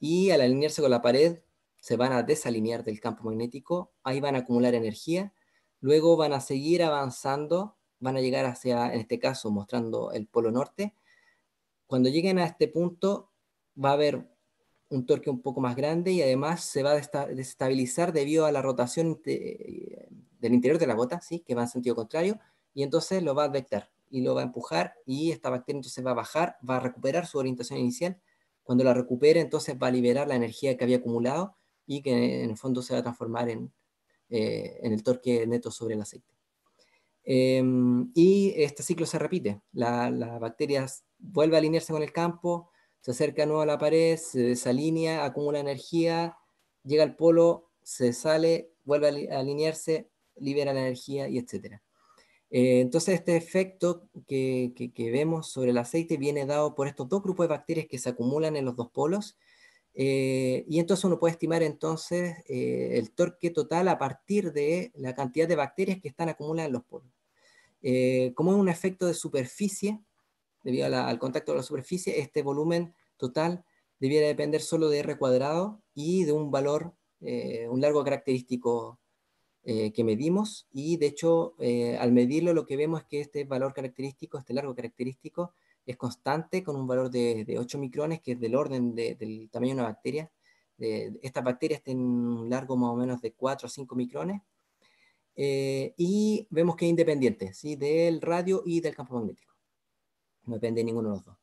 y al alinearse con la pared se van a desalinear del campo magnético, ahí van a acumular energía, luego van a seguir avanzando, van a llegar hacia, en este caso, mostrando el polo norte. Cuando lleguen a este punto, va a haber un torque un poco más grande y además se va a desestabilizar debido a la rotación del interior de la bota, ¿sí? que va en sentido contrario, y entonces lo va a vector y lo va a empujar y esta bacteria entonces va a bajar, va a recuperar su orientación inicial. Cuando la recupere, entonces va a liberar la energía que había acumulado y que en el fondo se va a transformar en, eh, en el torque neto sobre el aceite. Em, y este ciclo se repite. La, las bacterias vuelve a alinearse con el campo, se acerca nuevo a la pared, se desalinea, acumula energía, llega al polo, se sale, vuelve a alinearse, libera la energía y etcétera. Eh, entonces este efecto que, que, vemos sobre el aceite viene dado por estos dos grupos de bacterias que se acumulan en los dos polos eh, y entonces uno puede estimar entonces eh, el torque total a partir de la cantidad de bacterias que están acumuladas en los polos. Eh, como es un efecto de superficie, debido al contacto de la superficie, este volumen total debiera depender solo de R cuadrado y de un valor, un largo característico que medimos. Y de hecho, al medirlo, lo que vemos es que este valor característico, este largo característico, es constante con un valor de, de 8 micrones, que es del orden del tamaño de una bacteria. De, estas bacterias tienen un largo más o menos de 4 o 5 micrones. Eh, y vemos que es independiente ¿sí? del radio y del campo magnético. No depende de ninguno de los dos.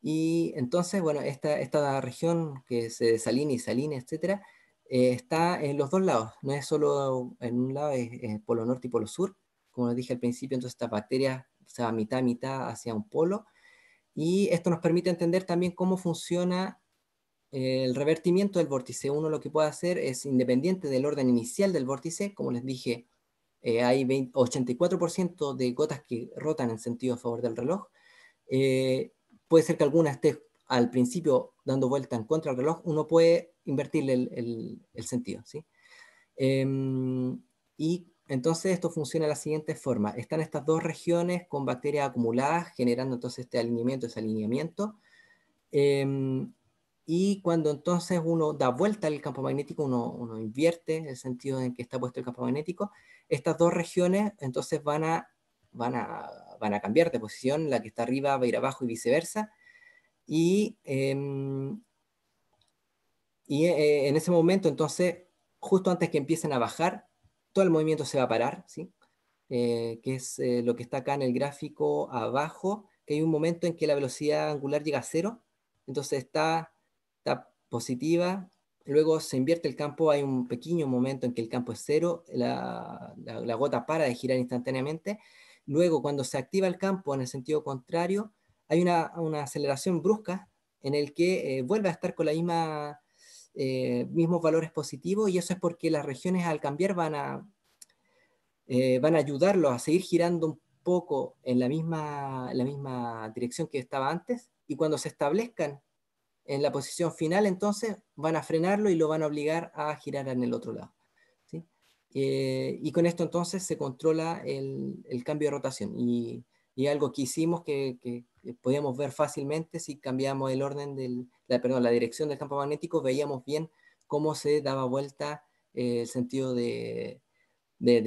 Y entonces, bueno, esta, esta región que se desalina y saline, etcétera, eh, está en los dos lados. No es solo en un lado, es, polo norte y polo sur. Como les dije al principio, entonces esta bacteria se va mitad a mitad hacia un polo y esto nos permite entender también cómo funciona el revertimiento del vórtice. Uno lo que puede hacer es, independiente del orden inicial del vórtice, como les dije, eh, hay 84% de gotas que rotan en sentido a favor del reloj. Eh, puede ser que alguna esté al principio dando vuelta en contra del reloj, uno puede invertirle el, sentido. ¿sí? Em, y entonces esto funciona de la siguiente forma. Están estas dos regiones con bacterias acumuladas, generando entonces este alineamiento, ese alineamiento, em, y cuando entonces uno da vuelta al campo magnético, uno, invierte el sentido en que está puesto el campo magnético, estas dos regiones entonces van a, cambiar de posición, la que está arriba va a ir abajo y viceversa. Y, em, eh, en ese momento entonces, justo antes que empiecen a bajar, todo el movimiento se va a parar, ¿sí? Eh, que es eh, lo que está acá en el gráfico abajo, que hay un momento en que la velocidad angular llega a cero, entonces está, positiva, luego se invierte el campo, hay un pequeño momento en que el campo es cero, la, gota para de girar instantáneamente, luego cuando se activa el campo en el sentido contrario, hay una, aceleración brusca en el que eh, vuelve a estar con la misma eh, mismos valores positivos y eso es porque las regiones al cambiar van a, eh, van a ayudarlo a seguir girando un poco en la misma, la misma dirección que estaba antes y cuando se establezcan en la posición final, entonces van a frenarlo y lo van a obligar a girar en el otro lado. Eh, y con esto entonces se controla el, el, cambio de rotación. Y y algo que hicimos que, eh, podíamos ver fácilmente si cambiamos el orden del, la, dirección del campo magnético, veíamos bien cómo se daba vuelta eh, el sentido de,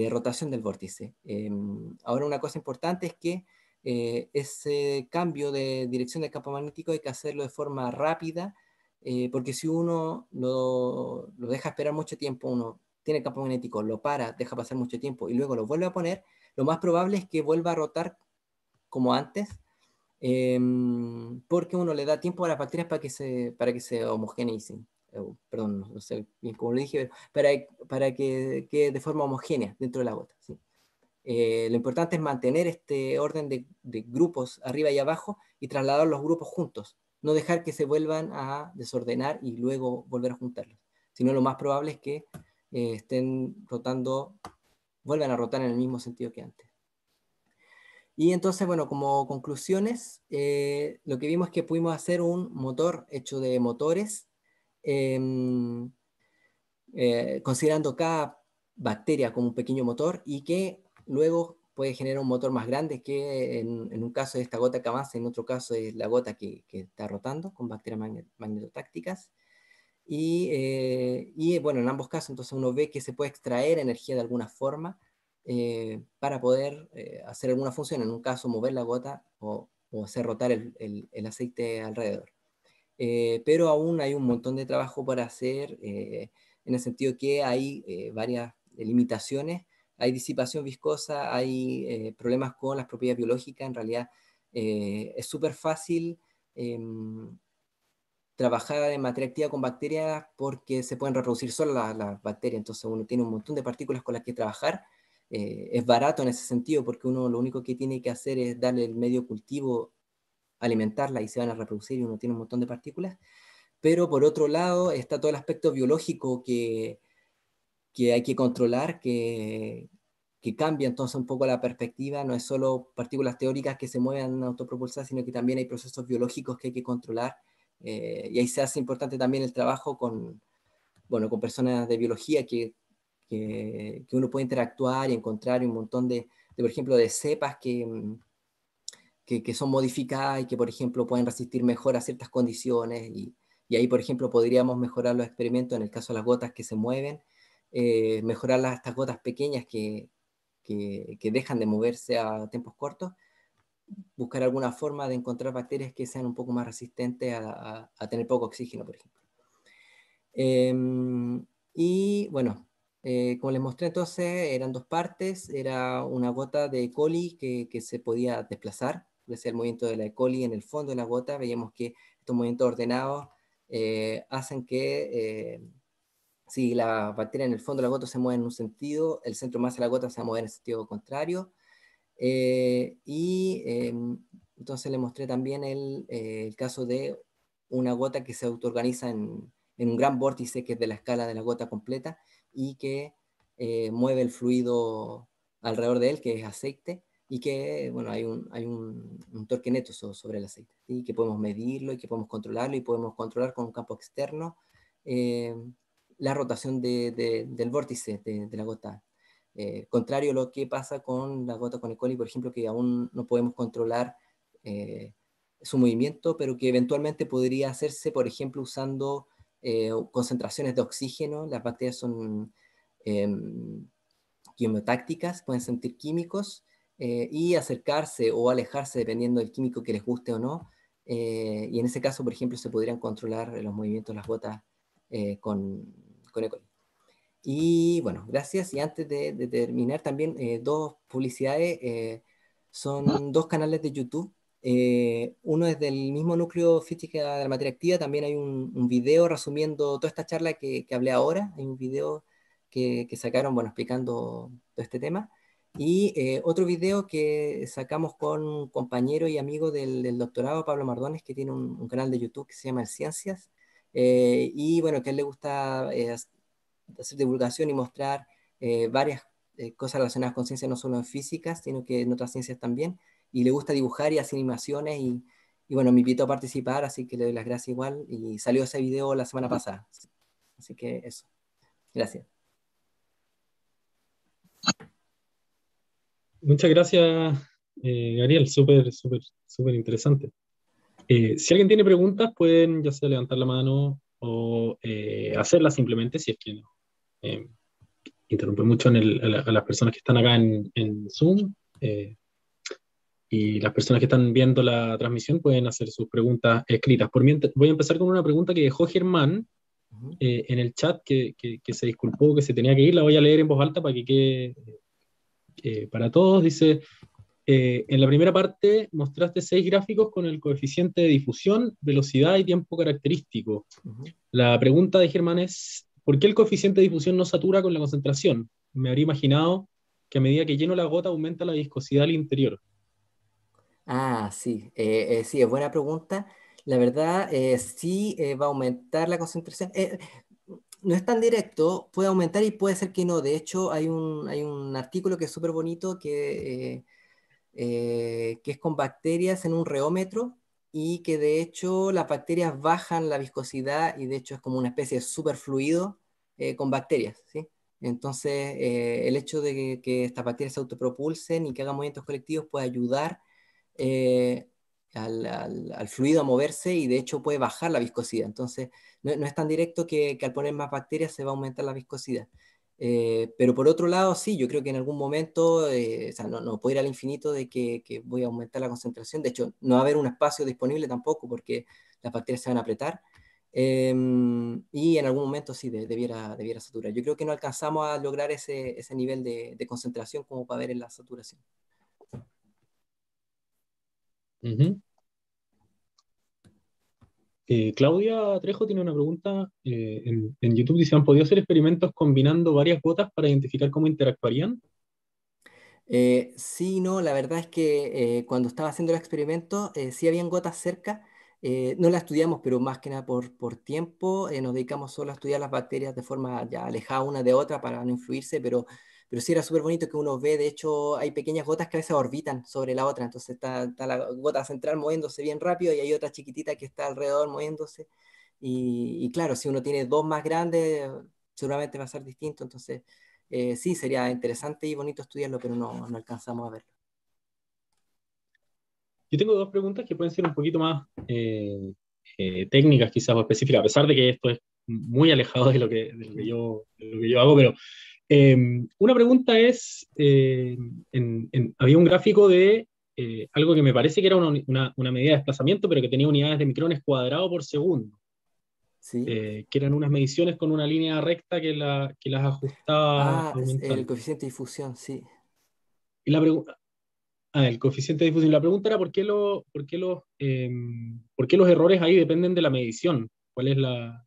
rotación del vórtice. Em, ahora una cosa importante es que eh, ese cambio de dirección del campo magnético hay que hacerlo de forma rápida, porque si uno lo, lo deja esperar mucho tiempo, uno tiene el campo magnético, lo para, deja pasar mucho tiempo y luego lo vuelve a poner, lo más probable es que vuelva a rotar como antes, em, porque uno le da tiempo a las bacterias para que se, para que se homogeneicen. perdón, no sé cómo dije, para, para que de forma homogénea dentro de la gota. Eh, lo importante es mantener este orden de, de, grupos arriba y abajo y trasladar los grupos juntos, no dejar que se vuelvan a desordenar y luego volver a juntarlos, sino lo más probable es que eh, estén rotando, vuelvan a rotar en el mismo sentido que antes. Y entonces, bueno, como conclusiones, eh, lo que vimos es que pudimos hacer un motor hecho de motores, em, eh, considerando cada bacteria como un pequeño motor y que luego puede generar un motor más grande que en, un caso es esta gota que avanza, en otro caso es la gota que, está rotando con bacterias magnetotácticas. Eh, y bueno, en ambos casos entonces uno ve que se puede extraer energía de alguna forma eh, para poder eh, hacer alguna función, en un caso mover la gota o, hacer rotar el, aceite alrededor. Eh, pero aún hay un montón de trabajo para hacer en el sentido que hay varias limitaciones, hay disipación viscosa, hay problemas con las propiedades biológicas, en realidad es súper fácil em, trabajar en materia activa con bacterias porque se pueden reproducir solo las, bacterias, entonces uno tiene un montón de partículas con las que trabajar eh, es barato en ese sentido porque uno lo único que tiene que hacer es darle el medio cultivo, alimentarla y se van a reproducir y uno tiene un montón de partículas. Pero por otro lado está todo el aspecto biológico que, que hay que controlar, que, que cambia entonces un poco la perspectiva, no es solo partículas teóricas que se mueven autopropulsadas, sino que también hay procesos biológicos que hay que controlar, eh, y ahí se hace importante también el trabajo con, bueno, con personas de biología que que, uno puede interactuar y encontrar un montón de, por ejemplo, de cepas mm, que, que, son modificadas y que, por ejemplo, pueden resistir mejor a ciertas condiciones. Y, y, ahí, por ejemplo, podríamos mejorar los experimentos en el caso de las gotas que se mueven, eh, mejorar las, estas gotas pequeñas que, que, dejan de moverse a tiempos cortos, buscar alguna forma de encontrar bacterias que sean un poco más resistentes a, a, tener poco oxígeno, por ejemplo. Em, y bueno, eh, como les mostré entonces, eran dos partes, era una gota de E. coli que, se podía desplazar, decía el movimiento de la E. coli en el fondo de la gota, veíamos que estos movimientos ordenados eh, hacen que eh, si la bacteria en el fondo de la gota se mueve en un sentido, el centro más de la gota se mueve en el sentido contrario. y entonces le mostré también el, caso de una gota que se autoorganiza en un gran vórtice que es de la escala de la gota completa y que eh, mueve el fluido alrededor de él, que es aceite, y que bueno, hay un, hay un, torque neto sobre el aceite, y que podemos medirlo y que podemos controlarlo y podemos controlar con un campo externo eh, la rotación del vórtice de, la gota. Eh, contrario a lo que pasa con la gota con el coli, por ejemplo, que aún no podemos controlar su movimiento, pero que eventualmente podría hacerse, por ejemplo, usando eh, concentraciones de oxígeno, las bacterias son em, quimiotácticas, pueden sentir químicos eh, y acercarse o alejarse dependiendo del químico que les guste o no. Eh, y en ese caso, por ejemplo, se podrían controlar los movimientos de las botas con, con E. coli. Y bueno, gracias. Y antes de terminar, también dos publicidades. son dos canales de YouTube eh, uno es del mismo núcleo física de la materia activa, también hay un, video resumiendo toda esta charla que, hablé ahora, hay un video que, sacaron, bueno, explicando todo este tema, y eh, otro video que sacamos con un compañero y amigo del, doctorado, Pablo Mardones, que tiene un, canal de YouTube que se llama Ciencias, eh, y bueno, que a él le gusta hacer divulgación y mostrar varias cosas relacionadas con ciencias, no solo en físicas, sino que en otras ciencias también, y le gusta dibujar y hacer animaciones y, bueno, me invitó a participar, así que le doy las gracias igual y salió ese video la semana pasada. Así que eso. Gracias. Muchas gracias, eh, Gabriel. Súper, súper, súper interesante. Eh, si alguien tiene preguntas, pueden ya sea levantar la mano o eh, hacerlas simplemente si es que no. Eh, interrumpe mucho a, las personas que están acá en, en Zoom y las personas que están viendo la transmisión pueden hacer sus preguntas escritas. Por voy a empezar con una pregunta que dejó Germán eh, en el chat, que, se disculpó que se tenía que ir. La voy a leer en voz alta para que quede eh, para todos. Dice, eh, en la primera parte mostraste seis gráficos con el coeficiente de difusión, velocidad y tiempo característico. La pregunta de Germán es, ¿por qué el coeficiente de difusión no satura con la concentración? Me habría imaginado que a medida que lleno la gota aumenta la viscosidad al interior. Ah, sí, eh, eh, sí, es buena pregunta. La verdad, eh, sí va a aumentar la concentración. no es tan directo, puede aumentar y puede ser que no. De hecho, hay un, artículo que es súper bonito que, que es con bacterias en un reómetro y que de hecho las bacterias bajan la viscosidad y de hecho es como una especie de fluido con bacterias, ¿sí? Entonces, el hecho de que, estas bacterias se autopropulsen y que hagan movimientos colectivos puede ayudar eh, al, fluido a moverse y de hecho puede bajar la viscosidad. Entonces, no, es tan directo que, al poner más bacterias se va a aumentar la viscosidad. Eh, pero por otro lado, sí, yo creo que en algún momento, eh, o sea, no, no, puedo ir al infinito de que, voy a aumentar la concentración. De hecho, no va a haber un espacio disponible tampoco porque las bacterias se van a apretar. Em, y en algún momento sí, debiera, debiera saturar. Yo creo que no alcanzamos a lograr ese, ese nivel de, concentración como para ver en la saturación. Eh, Claudia Trejo tiene una pregunta eh, en, YouTube. Dice, ¿han podido hacer experimentos combinando varias gotas para identificar cómo interactuarían? Eh, sí, no, la verdad es que cuando estaba haciendo el experimento sí habían gotas cerca. no las estudiamos, pero más que nada por, por tiempo. nos dedicamos solo a estudiar las bacterias de forma ya alejada una de otra para no influirse, pero pero sí era súper bonito que uno ve, de hecho hay pequeñas gotas que a veces orbitan sobre la otra, entonces está, la gota central moviéndose bien rápido y hay otra chiquitita que está alrededor moviéndose. Y, claro, si uno tiene dos más grandes, seguramente va a ser distinto. Entonces, eh, sí, sería interesante y bonito estudiarlo, pero no, no, alcanzamos a verlo. Yo tengo dos preguntas que pueden ser un poquito más eh, eh, técnicas, quizás, o específicas, a pesar de que esto es muy alejado de lo que, de lo que, yo, de lo que yo hago, pero Em, una pregunta es, eh, había un gráfico de eh, algo que me parece que era una, medida de desplazamiento, pero que tenía unidades de micrones cuadrado por segundo. ¿Sí? Eh, que eran unas mediciones con una línea recta que, la, las ajustaba. Ah, el coeficiente de difusión, sí. Y la pregunta, Ah, el coeficiente de difusión. La pregunta era por qué, lo, por, los, em, por qué los errores ahí dependen de la medición. ¿Cuál es la,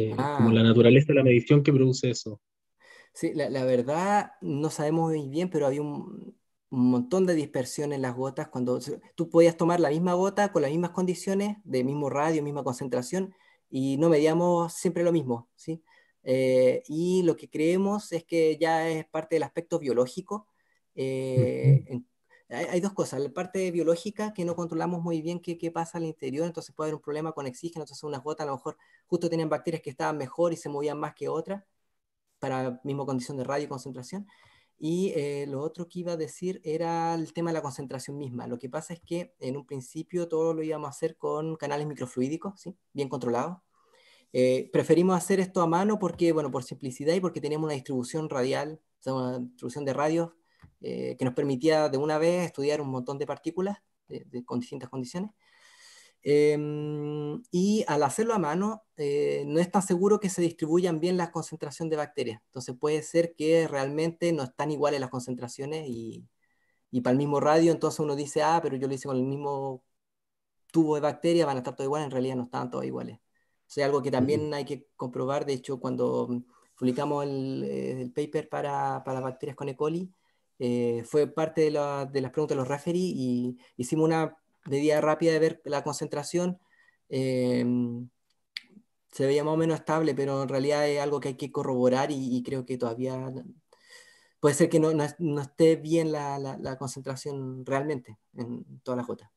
eh, como ah. la naturaleza de la medición que produce eso. Sí, la, verdad no sabemos muy bien, pero había un, montón de dispersión en las gotas. Cuando tú podías tomar la misma gota con las mismas condiciones, de mismo radio, misma concentración, y no medíamos siempre lo mismo, ¿sí? Eh, y lo que creemos es que ya es parte del aspecto biológico. Eh, hay, dos cosas, la parte biológica que no controlamos muy bien qué, pasa al interior, entonces puede haber un problema con oxígeno, entonces unas gotas a lo mejor justo tenían bacterias que estaban mejor y se movían más que otras para la misma condición de radio y concentración. Y eh, lo otro que iba a decir era el tema de la concentración misma. Lo que pasa es que en un principio todo lo íbamos a hacer con canales microfluídicos, ¿sí? bien controlados. Eh, preferimos hacer esto a mano porque, bueno, por simplicidad y porque tenemos una distribución radial, una distribución de radios eh, que nos permitía de una vez estudiar un montón de partículas con distintas condiciones. Em, y al hacerlo a mano, eh, no es tan seguro que se distribuyan bien las concentraciones de bacterias. Entonces puede ser que realmente no están iguales las concentraciones y, y para el mismo radio, entonces uno dice, ah, pero yo lo hice con el mismo tubo de bacterias, van a estar todas iguales, en realidad no están todas iguales. O algo que también hay que comprobar, de hecho, cuando publicamos el, eh, paper para, para bacterias con E. coli, eh, fue parte de, las preguntas de los referees y hicimos una medida rápida de ver la concentración. Eh, se veía más o menos estable, pero en realidad es algo que hay que corroborar y, creo que todavía puede ser que no, esté bien la, concentración realmente en toda la Jota.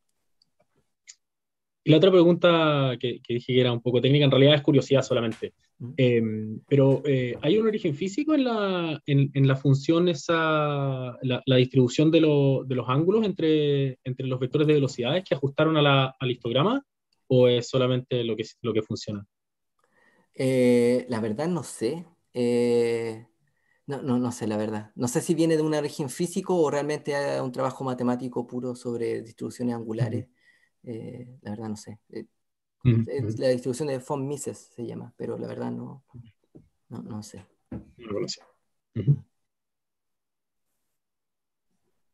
Y La otra pregunta que, dije que era un poco técnica, en realidad es curiosidad solamente. Em, pero eh, ¿hay un origen físico en la, en, la función, esa, la, distribución de, los ángulos entre, entre los vectores de velocidades que ajustaron al histograma? ¿O es solamente lo que, lo que funciona? Eh, la verdad no sé. Eh, no, no, sé, la verdad. No sé si viene de un origen físico o realmente un trabajo matemático puro sobre distribuciones angulares. Eh, la verdad no sé. Eh, mm, mm. La distribución de von Mises se llama, pero la verdad no, no, sé.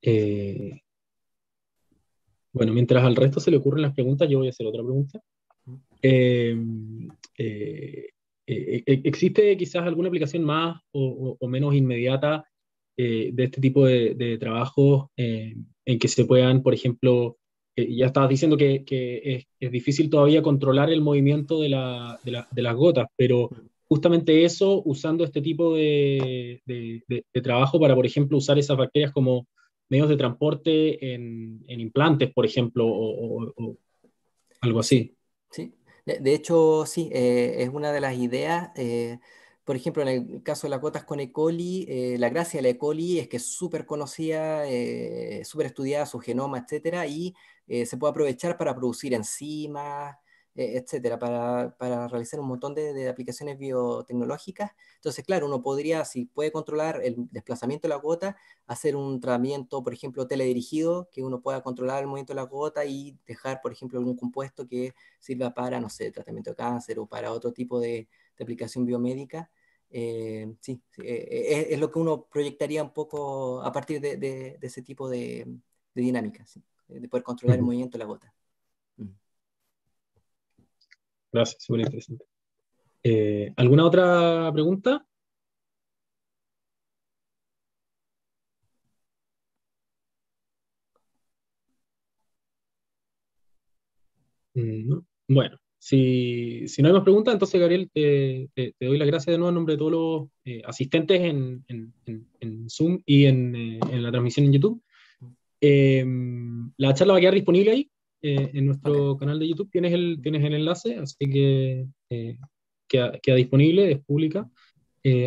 Eh, bueno, mientras al resto se le ocurren las preguntas, yo voy a hacer otra pregunta. Em, ¿Existe quizás alguna aplicación más o, menos inmediata de este tipo de, de trabajos en que se puedan, por ejemplo, ya estabas diciendo que, es, difícil todavía controlar el movimiento de, las gotas, pero justamente eso, usando este tipo de, trabajo para, por ejemplo, usar esas bacterias como medios de transporte en, implantes, por ejemplo, o, algo así. Sí, de, hecho, sí, eh, es una de las ideas. Eh, por ejemplo, en el caso de las gotas con E. coli, eh, la gracia de la E. coli es que es súper conocida, eh, súper estudiada, su genoma, etcétera, y eh, se puede aprovechar para producir enzimas, eh, etcétera, para, realizar un montón de, aplicaciones biotecnológicas. Entonces, claro, uno podría, si puede controlar el desplazamiento de la gota, hacer un tratamiento, por ejemplo, teledirigido, que uno pueda controlar el movimiento de la gota y dejar, por ejemplo, algún compuesto que sirva para, no sé, tratamiento de cáncer o para otro tipo de aplicación biomédica. Eh, sí, eh, eh, es, lo que uno proyectaría un poco a partir de, ese tipo de, de dinámica, de poder controlar el movimiento de la gota. Gracias, muy interesante. ¿Alguna otra pregunta? Mm, bueno, si, no hay más preguntas, entonces Gabriel, te, doy las gracias de nuevo en nombre de todos los eh, asistentes en, Zoom y eh, en, la transmisión en YouTube. Em, la charla va a quedar disponible ahí, eh, en nuestro canal de YouTube. Tienes el, tienes el enlace, así que queda, disponible, es pública.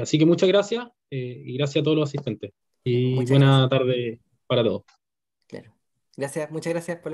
así que muchas gracias y gracias a todos los asistentes. Y buena tarde para todos. Claro. Gracias, muchas gracias por